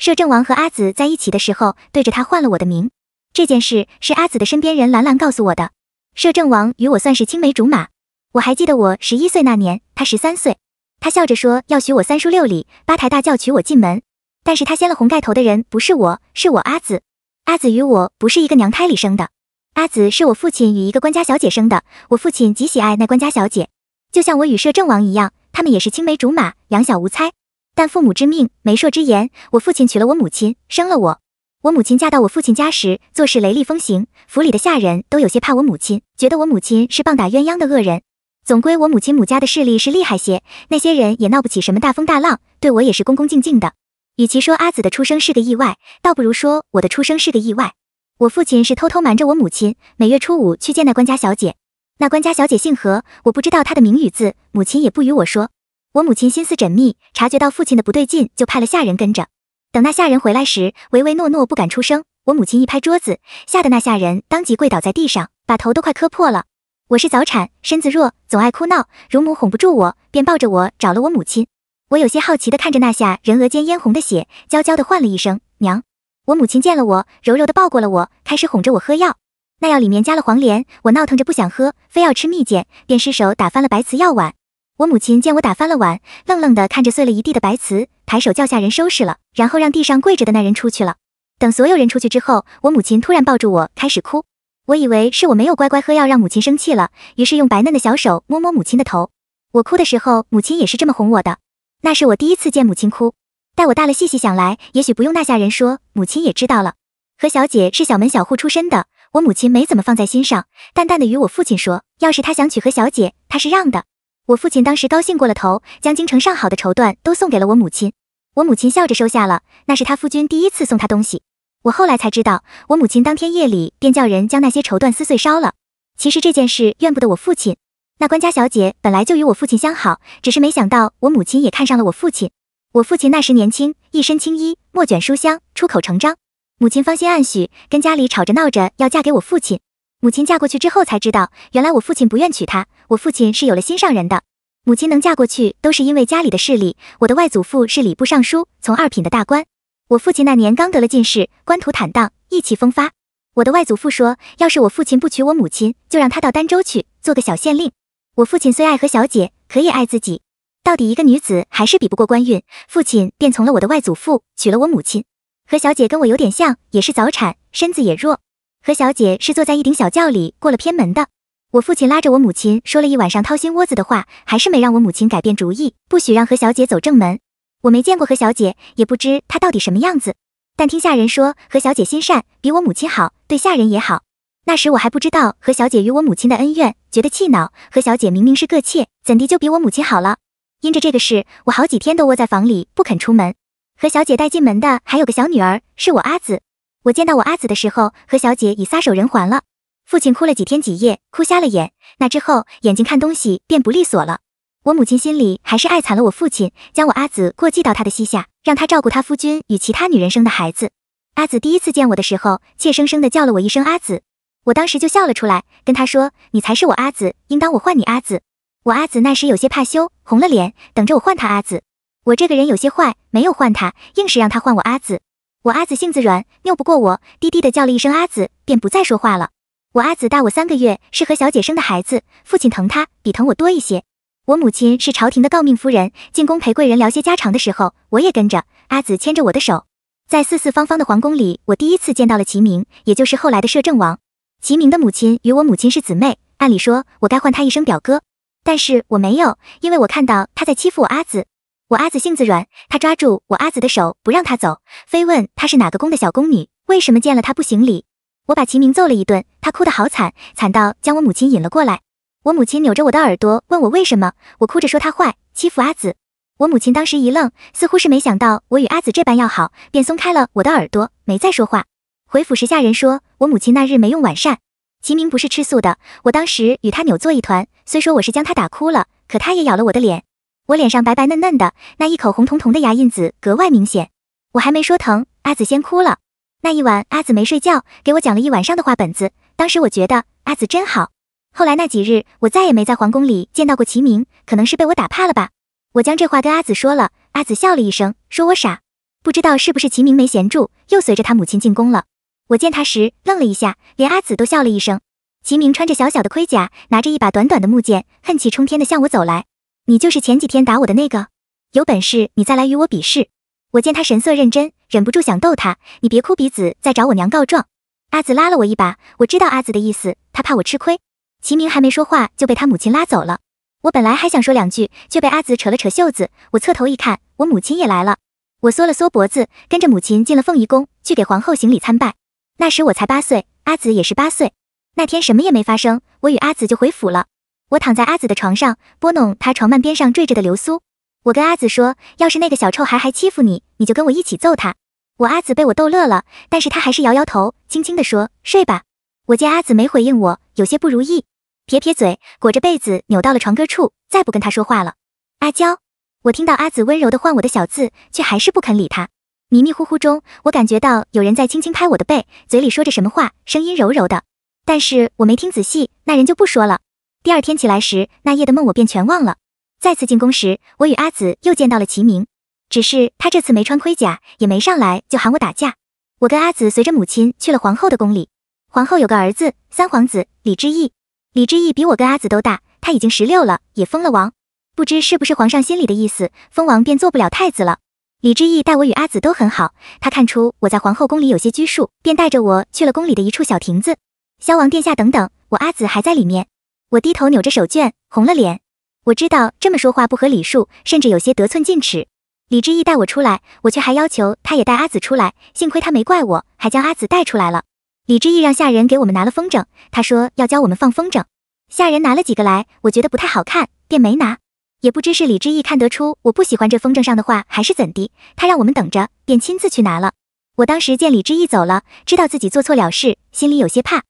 摄政王和阿紫在一起的时候，对着他换了我的名。这件事是阿紫的身边人兰兰告诉我的。摄政王与我算是青梅竹马，我还记得我十一岁那年，他十三岁。他笑着说要许我三书六礼八抬大轿娶我进门，但是他掀了红盖头的人不是我，是我阿紫。阿紫与我不是一个娘胎里生的，阿紫是我父亲与一个官家小姐生的。我父亲极喜爱那官家小姐，就像我与摄政王一样，他们也是青梅竹马，两小无猜。但父母之命，媒妁之言。我父亲娶了我母亲，生了我。我母亲嫁到我父亲家时，做事雷厉风行，府里的下人都有些怕我母亲，觉得我母亲是棒打鸳鸯的恶人。总归我母亲母家的势力是厉害些，那些人也闹不起什么大风大浪，对我也是恭恭敬敬的。与其说阿紫的出生是个意外，倒不如说我的出生是个意外。我父亲是偷偷瞒着我母亲，每月初五去见那官家小姐。那官家小姐姓何，我不知道她的名与字，母亲也不与我说。我母亲心思缜密，察觉到父亲的不对劲，就派了下人跟着。等那下人回来时，唯唯诺诺，不敢出声。我母亲一拍桌子，吓得那下人当即跪倒在地上，把头都快磕破了。我是早产，身子弱，总爱哭闹，乳母哄不住我，便抱着我找了我母亲。我有些好奇的看着那下人额间嫣红的血，娇娇的唤了一声“娘”。我母亲见了我，柔柔的抱过了我，开始哄着我喝药。那药里面加了黄连，我闹腾着不想喝，非要吃蜜饯，便失手打翻了白瓷药碗。我母亲见我打翻了碗，愣愣地看着碎了一地的白瓷，抬手叫下人收拾了，然后让地上跪着的那人出去了。等所有人出去之后，我母亲突然抱住我，开始哭。我以为是我没有乖乖喝药让母亲生气了，于是用白嫩的小手摸摸母亲的头。我哭的时候，母亲也是这么哄我的。那是我第一次见母亲哭。待我大了，细细想来，也许不用那下人说，母亲也知道了。何小姐是小门小户出身的，我母亲没怎么放在心上，淡淡的与我父亲说，要是他想娶何小姐，他是让的。我父亲当时高兴过了头，将京城上好的绸缎都送给了我母亲。我母亲笑着收下了，那是她夫君第一次送她东西。我后来才知道，我母亲当天夜里便叫人将那些绸缎撕碎烧了。其实这件事怨不得我父亲，那官家小姐本来就与我父亲相好，只是没想到我母亲也看上了我父亲。我父亲那时年轻，一身青衣，墨卷书香，出口成章，母亲芳心暗许，跟家里吵着闹着要嫁给我父亲。母亲嫁过去之后才知道，原来我父亲不愿娶她，我父亲是有了心上人的。母亲能嫁过去，都是因为家里的势力。我的外祖父是礼部尚书，从二品的大官。我父亲那年刚得了进士，官途坦荡，意气风发。我的外祖父说，要是我父亲不娶我母亲，就让他到儋州去做个小县令。我父亲虽爱何小姐，可也爱自己。到底一个女子还是比不过官运，父亲便从了我的外祖父，娶了我母亲。何小姐跟我有点像，也是早产，身子也弱。何小姐是坐在一顶小轿里过了偏门的。我父亲拉着我母亲说了一晚上掏心窝子的话，还是没让我母亲改变主意，不许让何小姐走正门。我没见过何小姐，也不知她到底什么样子。但听下人说，何小姐心善，比我母亲好，对下人也好。那时我还不知道何小姐与我母亲的恩怨，觉得气恼。何小姐明明是个妾，怎地就比我母亲好了？因着这个事，我好几天都窝在房里不肯出门。何小姐带进门的还有个小女儿，是我阿姊。我见到我阿紫的时候，和小姐已撒手人寰了。父亲哭了几天几夜，哭瞎了眼。那之后眼睛看东西便不利索了。我母亲心里还是爱惨了我父亲，将我阿紫过继到他的膝下，让他照顾他夫君与其他女人生的孩子。阿紫第一次见我的时候，怯生生的叫了我一声阿紫，我当时就笑了出来，跟她说：“你才是我阿紫，应当我唤你阿紫。”我阿紫那时有些怕羞，红了脸，等着我唤她阿紫。我这个人有些坏，没有唤她，硬是让她唤我阿紫。我阿紫性子软，拗不过我，低低的叫了一声“阿紫”，便不再说话了。我阿紫大我三个月，是和小姐生的孩子，父亲疼她比疼我多一些。我母亲是朝廷的诰命夫人，进宫陪贵人聊些家常的时候，我也跟着阿紫牵着我的手，在四四方方的皇宫里，我第一次见到了齐明，也就是后来的摄政王。齐明的母亲与我母亲是姊妹，按理说我该唤他一声表哥，但是我没有，因为我看到他在欺负我阿紫。我阿紫性子软，他抓住我阿紫的手，不让她走，非问她是哪个宫的小宫女，为什么见了她不行礼。我把齐明揍了一顿，他哭得好惨，惨到将我母亲引了过来。我母亲扭着我的耳朵问我为什么，我哭着说他坏，欺负阿紫。我母亲当时一愣，似乎是没想到我与阿紫这般要好，便松开了我的耳朵，没再说话。回府时下人说我母亲那日没用晚膳。齐明不是吃素的，我当时与他扭作一团，虽说我是将他打哭了，可他也咬了我的脸。我脸上白白嫩嫩的，那一口红彤彤的牙印子格外明显。我还没说疼，阿紫先哭了。那一晚，阿紫没睡觉，给我讲了一晚上的话本子。当时我觉得阿紫真好。后来那几日，我再也没在皇宫里见到过齐明，可能是被我打怕了吧。我将这话跟阿紫说了，阿紫笑了一声，说我傻。不知道是不是齐明没闲住，又随着他母亲进宫了。我见他时愣了一下，连阿紫都笑了一声。齐明穿着小小的盔甲，拿着一把短短的木剑，恨气冲天地向我走来。你就是前几天打我的那个，有本事你再来与我比试。我见他神色认真，忍不住想逗他。你别哭鼻子，再找我娘告状。阿紫拉了我一把，我知道阿紫的意思，他怕我吃亏。齐明还没说话，就被他母亲拉走了。我本来还想说两句，却被阿紫扯了扯袖子。我侧头一看，我母亲也来了。我缩了缩脖子，跟着母亲进了凤仪宫，去给皇后行礼参拜。那时我才八岁，阿紫也是八岁。那天什么也没发生，我与阿紫就回府了。我躺在阿紫的床上，拨弄她床幔边上坠着的流苏。我跟阿紫说，要是那个小臭孩还欺负你，你就跟我一起揍他。我阿紫被我逗乐了，但是她还是摇摇头，轻轻地说：“睡吧。”我见阿紫没回应我，有些不如意，撇撇嘴，裹着被子扭到了床根处，再不跟她说话了。阿娇，我听到阿紫温柔地唤我的小字，却还是不肯理她。迷迷糊糊中，我感觉到有人在轻轻拍我的背，嘴里说着什么话，声音柔柔的，但是我没听仔细，那人就不说了。第二天起来时，那夜的梦我便全忘了。再次进宫时，我与阿紫又见到了齐明，只是他这次没穿盔甲，也没上来就喊我打架。我跟阿紫随着母亲去了皇后的宫里。皇后有个儿子，三皇子李知义。李知义比我跟阿紫都大，他已经十六了，也封了王。不知是不是皇上心里的意思，封王便做不了太子了。李知义待我与阿紫都很好，他看出我在皇后宫里有些拘束，便带着我去了宫里的一处小亭子。萧王殿下，等等，我阿紫还在里面。我低头扭着手绢，红了脸。我知道这么说话不合礼数，甚至有些得寸进尺。李知意带我出来，我却还要求他也带阿紫出来。幸亏他没怪我，还将阿紫带出来了。李知意让下人给我们拿了风筝，他说要教我们放风筝。下人拿了几个来，我觉得不太好看，便没拿。也不知是李知意看得出我不喜欢这风筝上的画，还是怎地，他让我们等着，便亲自去拿了。我当时见李知意走了，知道自己做错了事，心里有些怕。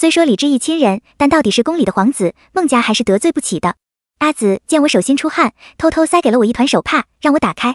虽说李知意亲人，但到底是宫里的皇子，孟家还是得罪不起的。阿紫见我手心出汗，偷偷塞给了我一团手帕，让我打开。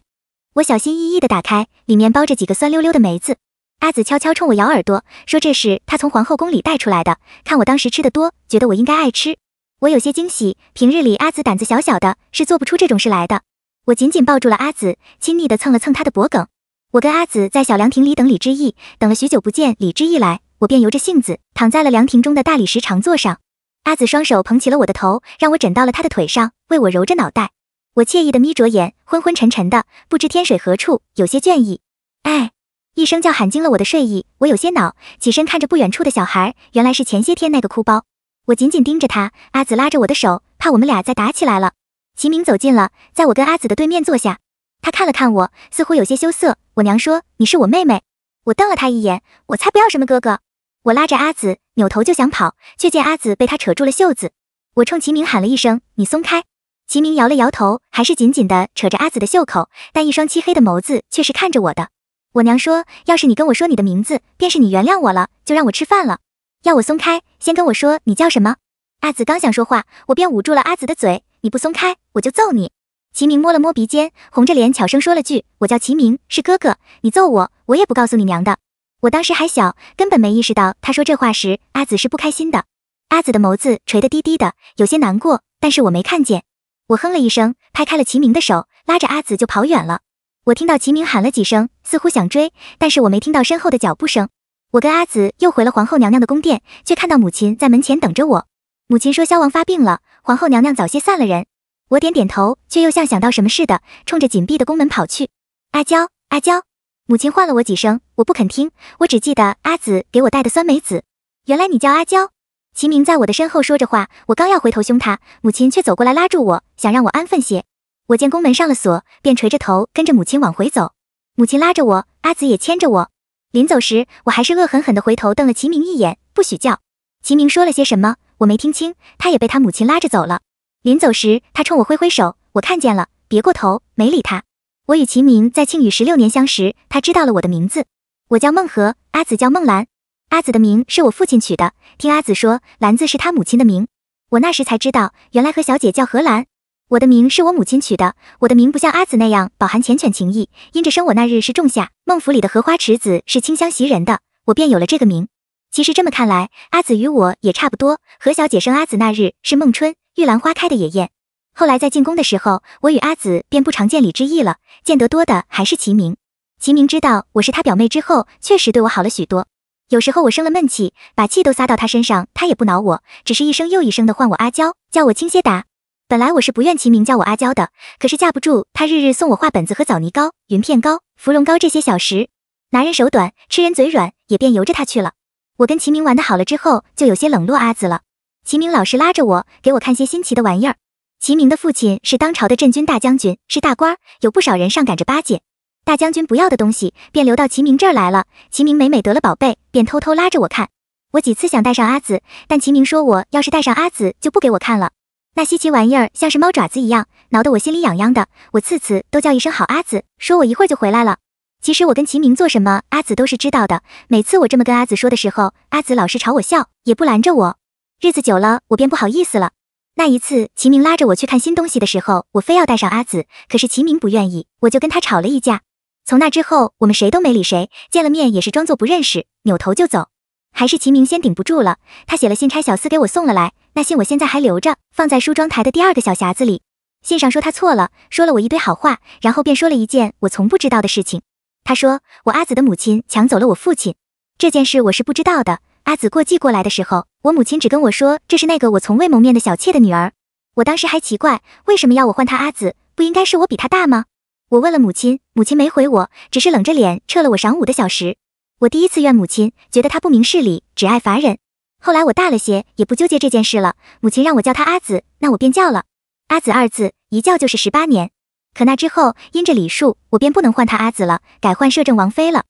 我小心翼翼的打开，里面包着几个酸溜溜的梅子。阿紫悄悄冲我咬耳朵，说这是她从皇后宫里带出来的，看我当时吃的多，觉得我应该爱吃。我有些惊喜，平日里阿紫胆子小小的，是做不出这种事来的。我紧紧抱住了阿紫，亲昵的蹭了蹭她的脖颈。我跟阿紫在小凉亭里等李知意，等了许久不见李知意来。我便由着性子躺在了凉亭中的大理石长座上，阿紫双手捧起了我的头，让我枕到了她的腿上，为我揉着脑袋。我惬意的眯着眼，昏昏沉沉的，不知天水何处，有些倦意。哎，一声叫喊惊了我的睡意，我有些恼，起身看着不远处的小孩，原来是前些天那个哭包。我紧紧盯着他，阿紫拉着我的手，怕我们俩再打起来了。齐鸣走近了，在我跟阿紫的对面坐下，他看了看我，似乎有些羞涩。我娘说你是我妹妹，我瞪了他一眼，我才不要什么哥哥。我拉着阿紫，扭头就想跑，却见阿紫被他扯住了袖子。我冲齐明喊了一声：“你松开！”齐明摇了摇头，还是紧紧地扯着阿紫的袖口，但一双漆黑的眸子却是看着我的。我娘说：“要是你跟我说你的名字，便是你原谅我了，就让我吃饭了。要我松开，先跟我说你叫什么。”阿紫刚想说话，我便捂住了阿紫的嘴：“你不松开，我就揍你。”齐明摸了摸鼻尖，红着脸悄声说了句：“我叫齐明，是哥哥。你揍我，我也不告诉你娘的。”我当时还小，根本没意识到他说这话时，阿紫是不开心的。阿紫的眸子垂得低低的，有些难过，但是我没看见。我哼了一声，拍开了齐明的手，拉着阿紫就跑远了。我听到齐明喊了几声，似乎想追，但是我没听到身后的脚步声。我跟阿紫又回了皇后娘娘的宫殿，却看到母亲在门前等着我。母亲说萧王发病了，皇后娘娘早些散了人。我点点头，却又像想到什么似的，冲着紧闭的宫门跑去。阿娇，阿娇。母亲唤了我几声，我不肯听，我只记得阿紫给我带的酸梅子。原来你叫阿娇，齐明在我的身后说着话，我刚要回头凶他，母亲却走过来拉住我，想让我安分些。我见宫门上了锁，便垂着头跟着母亲往回走。母亲拉着我，阿紫也牵着我。临走时，我还是恶狠狠地回头瞪了齐明一眼，不许叫。齐明说了些什么，我没听清。他也被他母亲拉着走了。临走时，他冲我挥挥手，我看见了，别过头，没理他。我与秦明在庆宇十六年相识，他知道了我的名字。我叫孟和，阿紫叫孟兰。阿紫的名是我父亲取的，听阿紫说，兰字是他母亲的名。我那时才知道，原来何小姐叫何兰。我的名是我母亲取的，我的名不像阿紫那样饱含缱绻情意。因着生我那日是仲夏，孟府里的荷花池子是清香袭人的，我便有了这个名。其实这么看来，阿紫与我也差不多。何小姐生阿紫那日是孟春，玉兰花开的野艳。后来在进宫的时候，我与阿紫便不常见李之意了。见得多的还是齐明。齐明知道我是他表妹之后，确实对我好了许多。有时候我生了闷气，把气都撒到他身上，他也不恼我，只是一声又一声的唤我阿娇，叫我轻些打。本来我是不愿齐明叫我阿娇的，可是架不住他日日送我画本子和枣泥糕、云片糕、芙蓉糕这些小食，拿人手短，吃人嘴软，也便由着他去了。我跟齐明玩的好了之后，就有些冷落阿紫了。齐明老是拉着我，给我看些新奇的玩意儿。齐明的父亲是当朝的镇军大将军，是大官儿，有不少人上赶着巴结。大将军不要的东西，便留到齐明这儿来了。齐明每每得了宝贝，便偷偷拉着我看。我几次想带上阿紫，但齐明说我要是带上阿紫，就不给我看了。那稀奇玩意儿像是猫爪子一样，挠得我心里痒痒的。我次次都叫一声好阿紫，说我一会儿就回来了。其实我跟齐明做什么，阿紫都是知道的。每次我这么跟阿紫说的时候，阿紫老是朝我笑，也不拦着我。日子久了，我便不好意思了。那一次，齐明拉着我去看新东西的时候，我非要带上阿紫，可是齐明不愿意，我就跟他吵了一架。从那之后，我们谁都没理谁，见了面也是装作不认识，扭头就走。还是齐明先顶不住了，他写了信差小厮给我送了来，那信我现在还留着，放在梳妆台的第二个小匣子里。信上说他错了，说了我一堆好话，然后便说了一件我从不知道的事情。他说我阿紫的母亲抢走了我父亲，这件事我是不知道的。阿紫过继过来的时候，我母亲只跟我说这是那个我从未谋面的小妾的女儿。我当时还奇怪，为什么要我唤她阿紫？不应该是我比她大吗？我问了母亲，母亲没回我，只是冷着脸撤了我晌午的小食。我第一次怨母亲，觉得她不明事理，只爱罚人。后来我大了些，也不纠结这件事了。母亲让我叫她阿紫，那我便叫了。阿紫二字一叫就是十八年，可那之后因着礼数，我便不能唤她阿紫了，改唤摄政王妃了。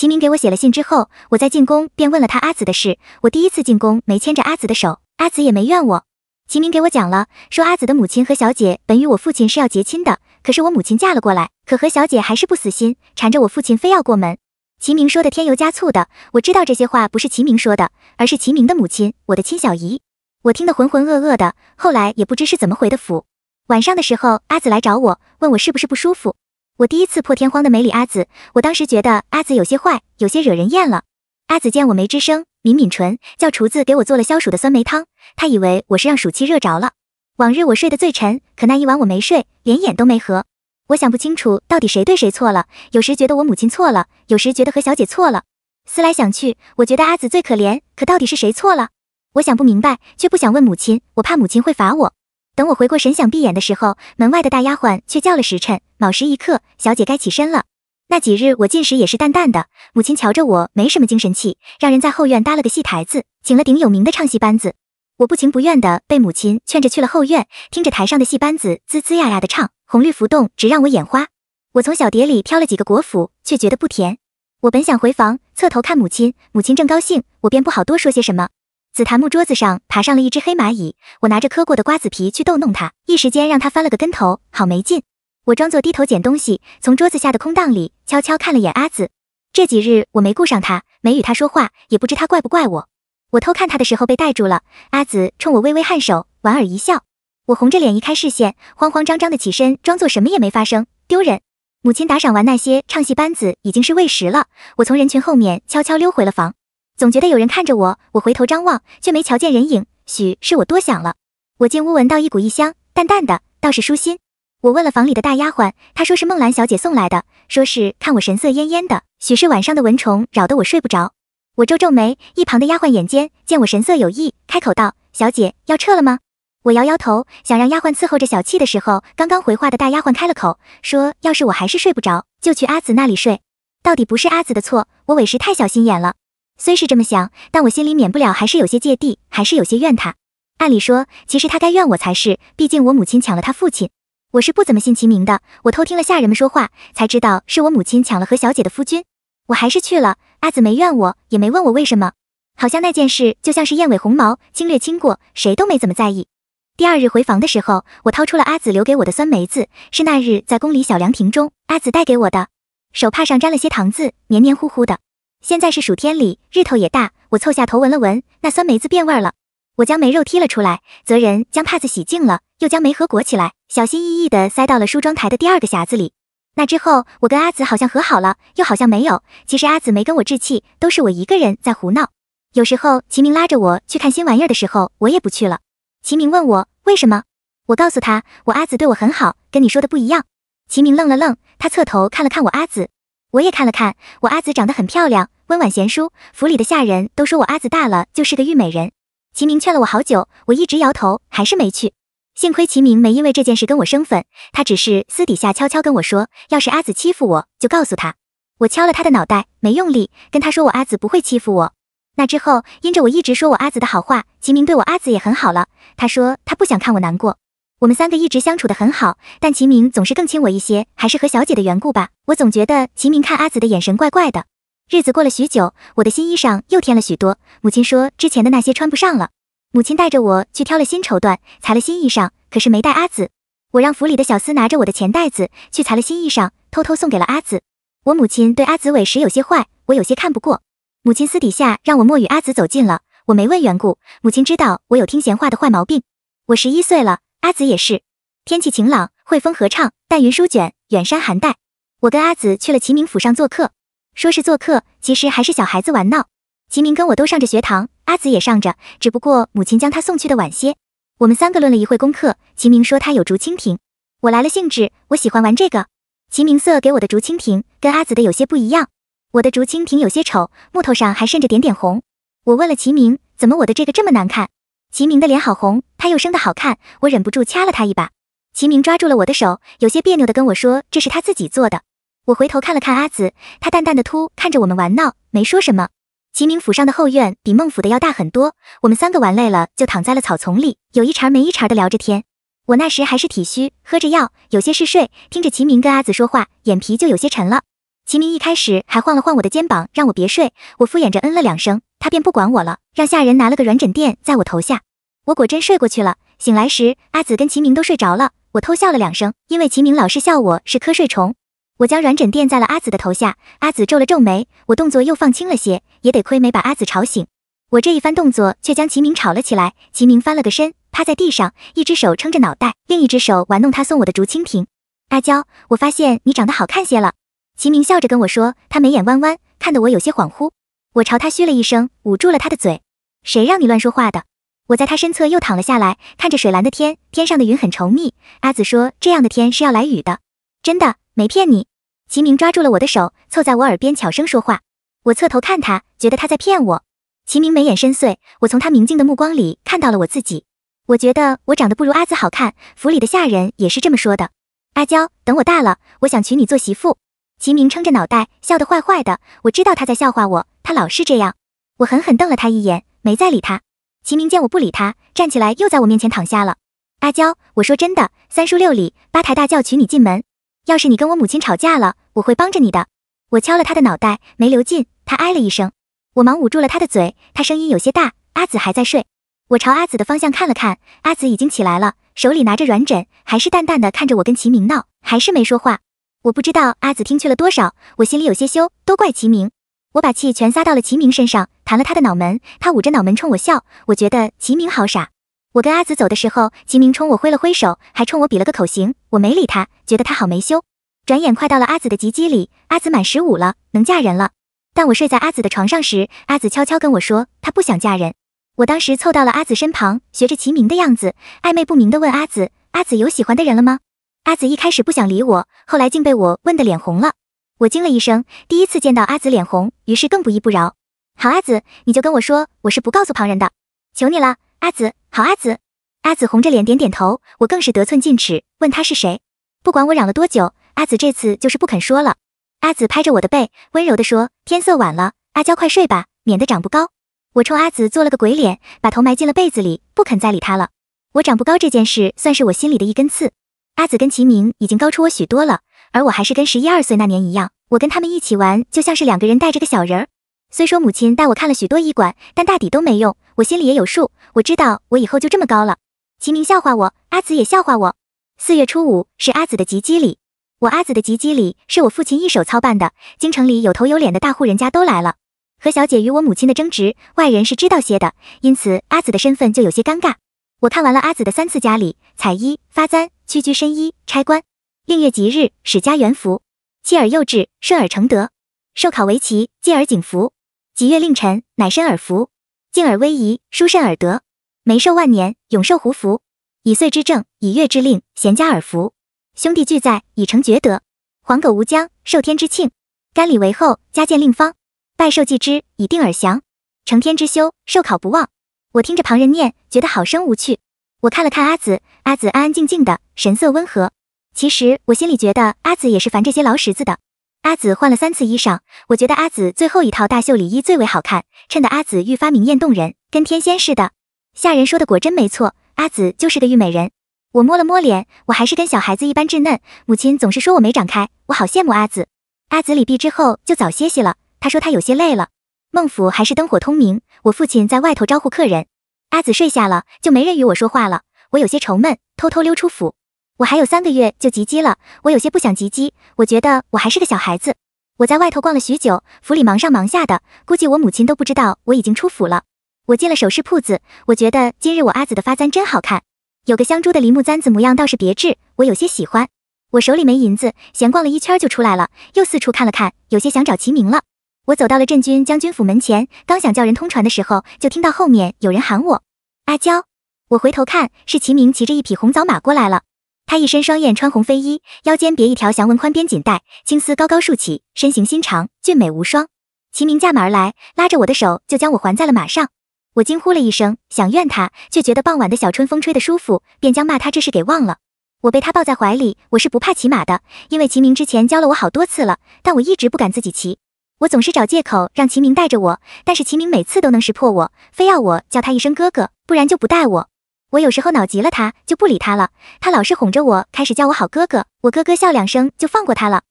齐明给我写了信之后，我在进宫便问了他阿紫的事。我第一次进宫没牵着阿紫的手，阿紫也没怨我。齐明给我讲了，说阿紫的母亲和小姐本与我父亲是要结亲的，可是我母亲嫁了过来，可和小姐还是不死心，缠着我父亲非要过门。齐明说的添油加醋的，我知道这些话不是齐明说的，而是齐明的母亲，我的亲小姨。我听得浑浑噩噩的，后来也不知是怎么回的府。晚上的时候，阿紫来找我，问我是不是不舒服。我第一次破天荒的没理阿紫，我当时觉得阿紫有些坏，有些惹人厌了。阿紫见我没吱声，抿抿唇，叫厨子给我做了消暑的酸梅汤。他以为我是让暑气热着了。往日我睡得最沉，可那一晚我没睡，连眼都没合。我想不清楚到底谁对谁错了，有时觉得我母亲错了，有时觉得何小姐错了。思来想去，我觉得阿紫最可怜。可到底是谁错了？我想不明白，却不想问母亲，我怕母亲会罚我。等我回过神，想闭眼的时候，门外的大丫鬟却叫了时辰，卯时一刻，小姐该起身了。那几日我进食也是淡淡的，母亲瞧着我没什么精神气，让人在后院搭了个戏台子，请了顶有名的唱戏班子。我不情不愿的被母亲劝着去了后院，听着台上的戏班子滋滋呀呀的唱，红绿浮动，直让我眼花。我从小碟里挑了几个果脯，却觉得不甜。我本想回房，侧头看母亲，母亲正高兴，我便不好多说些什么。紫檀木桌子上爬上了一只黑蚂蚁，我拿着磕过的瓜子皮去逗弄它，一时间让它翻了个跟头，好没劲。我装作低头捡东西，从桌子下的空档里悄悄看了眼阿紫。这几日我没顾上他，没与他说话，也不知他怪不怪我。我偷看他的时候被逮住了，阿紫冲我微微颔首，莞尔一笑。我红着脸移开视线，慌慌张张的起身，装作什么也没发生，丢人。母亲打赏完那些唱戏班子，已经是喂食了。我从人群后面悄悄溜回了房。总觉得有人看着我，我回头张望，却没瞧见人影，许是我多想了。我进屋闻到一股异香，淡淡的，倒是舒心。我问了房里的大丫鬟，她说是梦兰小姐送来的，说是看我神色恹恹的，许是晚上的蚊虫扰得我睡不着。我皱皱眉，一旁的丫鬟眼尖，见我神色有异，开口道：“小姐要撤了吗？”我摇摇头，想让丫鬟伺候着小憩的时候，刚刚回话的大丫鬟开了口，说要是我还是睡不着，就去阿紫那里睡。到底不是阿紫的错，我委实太小心眼了。虽是这么想，但我心里免不了还是有些芥蒂，还是有些怨他。按理说，其实他该怨我才是，毕竟我母亲抢了他父亲。我是不怎么信齐名的，我偷听了下人们说话，才知道是我母亲抢了何小姐的夫君。我还是去了，阿紫没怨我，也没问我为什么，好像那件事就像是燕尾红毛轻掠轻过，谁都没怎么在意。第二日回房的时候，我掏出了阿紫留给我的酸梅子，是那日在宫里小凉亭中阿紫带给我的，手帕上沾了些糖渍，黏黏糊糊的。现在是暑天里，日头也大。我凑下头闻了闻，那酸梅子变味儿了。我将梅肉剔了出来，泽仁将帕子洗净了，又将梅核裹起来，小心翼翼地塞到了梳妆台的第二个匣子里。那之后，我跟阿紫好像和好了，又好像没有。其实阿紫没跟我置气，都是我一个人在胡闹。有时候齐明拉着我去看新玩意儿的时候，我也不去了。齐明问我为什么，我告诉他，我阿紫对我很好，跟你说的不一样。齐明愣了愣，他侧头看了看我阿紫。我也看了看，我阿紫长得很漂亮，温婉贤淑，府里的下人都说我阿紫大了就是个玉美人。齐明劝了我好久，我一直摇头，还是没去。幸亏齐明没因为这件事跟我生分，他只是私底下悄悄跟我说，要是阿紫欺负我就告诉他。我敲了他的脑袋，没用力，跟他说我阿紫不会欺负我。那之后，因着我一直说我阿紫的好话，齐明对我阿紫也很好了。他说他不想看我难过。我们三个一直相处的很好，但齐明总是更亲我一些，还是和小姐的缘故吧。我总觉得齐明看阿紫的眼神怪怪的。日子过了许久，我的新衣裳又添了许多。母亲说之前的那些穿不上了。母亲带着我去挑了新绸缎，裁了新衣裳，可是没带阿紫。我让府里的小厮拿着我的钱袋子去裁了新衣裳，偷偷送给了阿紫。我母亲对阿紫委实有些坏，我有些看不过。母亲私底下让我莫与阿紫走近了，我没问缘故。母亲知道我有听闲话的坏毛病。我十一岁了。阿紫也是，天气晴朗，会风合唱，淡云舒卷，远山含黛。我跟阿紫去了齐明府上做客，说是做客，其实还是小孩子玩闹。齐明跟我都上着学堂，阿紫也上着，只不过母亲将他送去的晚些。我们三个论了一会功课，齐明说他有竹蜻蜓，我来了兴致，我喜欢玩这个。齐明色给我的竹蜻蜓跟阿紫的有些不一样，我的竹蜻蜓有些丑，木头上还渗着点点红。我问了齐明，怎么我的这个这么难看？齐明的脸好红。他又生得好看，我忍不住掐了他一把。齐明抓住了我的手，有些别扭的跟我说：“这是他自己做的。”我回头看了看阿紫，他淡淡的突看着我们玩闹，没说什么。齐明府上的后院比孟府的要大很多，我们三个玩累了就躺在了草丛里，有一茬没一茬的聊着天。我那时还是体虚，喝着药，有些嗜睡，听着齐明跟阿紫说话，眼皮就有些沉了。齐明一开始还晃了晃我的肩膀，让我别睡，我敷衍着嗯了两声，他便不管我了，让下人拿了个软枕垫在我头下。我果真睡过去了，醒来时阿紫跟齐明都睡着了，我偷笑了两声，因为齐明老是笑我是瞌睡虫。我将软枕垫在了阿紫的头下，阿紫皱了皱眉，我动作又放轻了些，也得亏没把阿紫吵醒。我这一番动作却将齐明吵了起来，齐明翻了个身，趴在地上，一只手撑着脑袋，另一只手玩弄他送我的竹蜻蜓。阿娇，我发现你长得好看些了。齐明笑着跟我说，他眉眼弯弯，看得我有些恍惚。我朝他嘘了一声，捂住了他的嘴，谁让你乱说话的。我在他身侧又躺了下来，看着水蓝的天，天上的云很稠密。阿紫说这样的天是要来雨的，真的没骗你。齐明抓住了我的手，凑在我耳边悄声说话。我侧头看他，觉得他在骗我。齐明眉眼深邃，我从他明净的目光里看到了我自己。我觉得我长得不如阿紫好看，府里的下人也是这么说的。阿娇，等我大了，我想娶你做媳妇。齐明撑着脑袋笑得坏坏的，我知道他在笑话我，他老是这样。我狠狠瞪了他一眼，没再理他。齐明见我不理他，站起来又在我面前躺下了。阿娇，我说真的，三书六礼，八抬大轿娶你进门。要是你跟我母亲吵架了，我会帮着你的。我敲了他的脑袋，没留劲，他哎了一声。我忙捂住了他的嘴，他声音有些大。阿紫还在睡，我朝阿紫的方向看了看，阿紫已经起来了，手里拿着软枕，还是淡淡的看着我跟齐明闹，还是没说话。我不知道阿紫听去了多少，我心里有些羞，都怪齐明。我把气全撒到了齐明身上，弹了他的脑门，他捂着脑门冲我笑。我觉得齐明好傻。我跟阿紫走的时候，齐明冲我挥了挥手，还冲我比了个口型。我没理他，觉得他好没羞。转眼快到了阿紫的及笄礼，阿紫满十五了，能嫁人了。但我睡在阿紫的床上时，阿紫悄悄跟我说，她不想嫁人。我当时凑到了阿紫身旁，学着齐明的样子，暧昧不明的问阿紫：“阿紫有喜欢的人了吗？”阿紫一开始不想理我，后来竟被我问得脸红了。我惊了一声，第一次见到阿紫脸红，于是更不依不饶。好阿紫，你就跟我说，我是不告诉旁人的，求你了，阿紫，好阿紫。阿紫红着脸点点头，我更是得寸进尺，问她是谁。不管我嚷了多久，阿紫这次就是不肯说了。阿紫拍着我的背，温柔地说：“天色晚了，阿娇快睡吧，免得长不高。”我冲阿紫做了个鬼脸，把头埋进了被子里，不肯再理她了。我长不高这件事算是我心里的一根刺，阿紫跟齐鸣已经高出我许多了。而我还是跟十一二岁那年一样，我跟他们一起玩，就像是两个人带着个小人儿。虽说母亲带我看了许多医馆，但大抵都没用。我心里也有数，我知道我以后就这么高了。齐明笑话我，阿紫也笑话我。四月初五是阿紫的吉笄礼，我阿紫的吉笄礼是我父亲一手操办的，京城里有头有脸的大户人家都来了。何小姐与我母亲的争执，外人是知道些的，因此阿紫的身份就有些尴尬。我看完了阿紫的三次家里，彩衣、发簪、屈居深衣、拆棺，令月吉日，始加元福，妻而幼稚，顺而成德，受考为奇，继而景福，吉月令辰，乃身而福，敬而威仪，淑慎而德，眉寿万年，永寿胡福。以岁之正，以月之令，贤加尔福。兄弟俱在，以成厥德。黄狗无疆，受天之庆，干礼为后，加建令方，拜寿祭之，以定而祥，承天之修，受考不忘。我听着旁人念，觉得好生无趣。我看了看阿紫，阿紫安安静静的，神色温和。其实我心里觉得阿紫也是烦这些劳什子的。阿紫换了三次衣裳，我觉得阿紫最后一套大袖礼衣最为好看，衬得阿紫愈发明艳动人，跟天仙似的。下人说的果真没错，阿紫就是个玉美人。我摸了摸脸，我还是跟小孩子一般稚嫩，母亲总是说我没长开，我好羡慕阿紫。阿紫礼毕之后就早歇息了，她说她有些累了。孟府还是灯火通明，我父亲在外头招呼客人。阿紫睡下了，就没人与我说话了，我有些愁闷，偷偷溜出府。我还有三个月就及笄了，我有些不想及笄。我觉得我还是个小孩子。我在外头逛了许久，府里忙上忙下的，估计我母亲都不知道我已经出府了。我进了首饰铺子，我觉得今日我阿紫的发簪真好看，有个香珠的梨木簪子模样倒是别致，我有些喜欢。我手里没银子，闲逛了一圈就出来了，又四处看了看，有些想找齐明了。我走到了镇军将军府门前，刚想叫人通传的时候，就听到后面有人喊我阿娇。我回头看，是齐明骑着一匹红枣马过来了。他一身双燕穿红飞衣，腰间别一条祥纹宽边锦带，青丝高高竖起，身形修长，俊美无双。齐明驾马而来，拉着我的手就将我还在了马上。我惊呼了一声，想怨他，却觉得傍晚的小春风吹得舒服，便将骂他这事给忘了。我被他抱在怀里，我是不怕骑马的，因为齐明之前教了我好多次了，但我一直不敢自己骑。我总是找借口让齐明带着我，但是齐明每次都能识破我，非要我叫他一声哥哥，不然就不带我。我有时候恼急了，他就不理他了。他老是哄着我，开始叫我好哥哥，我咯咯笑两声就放过他了。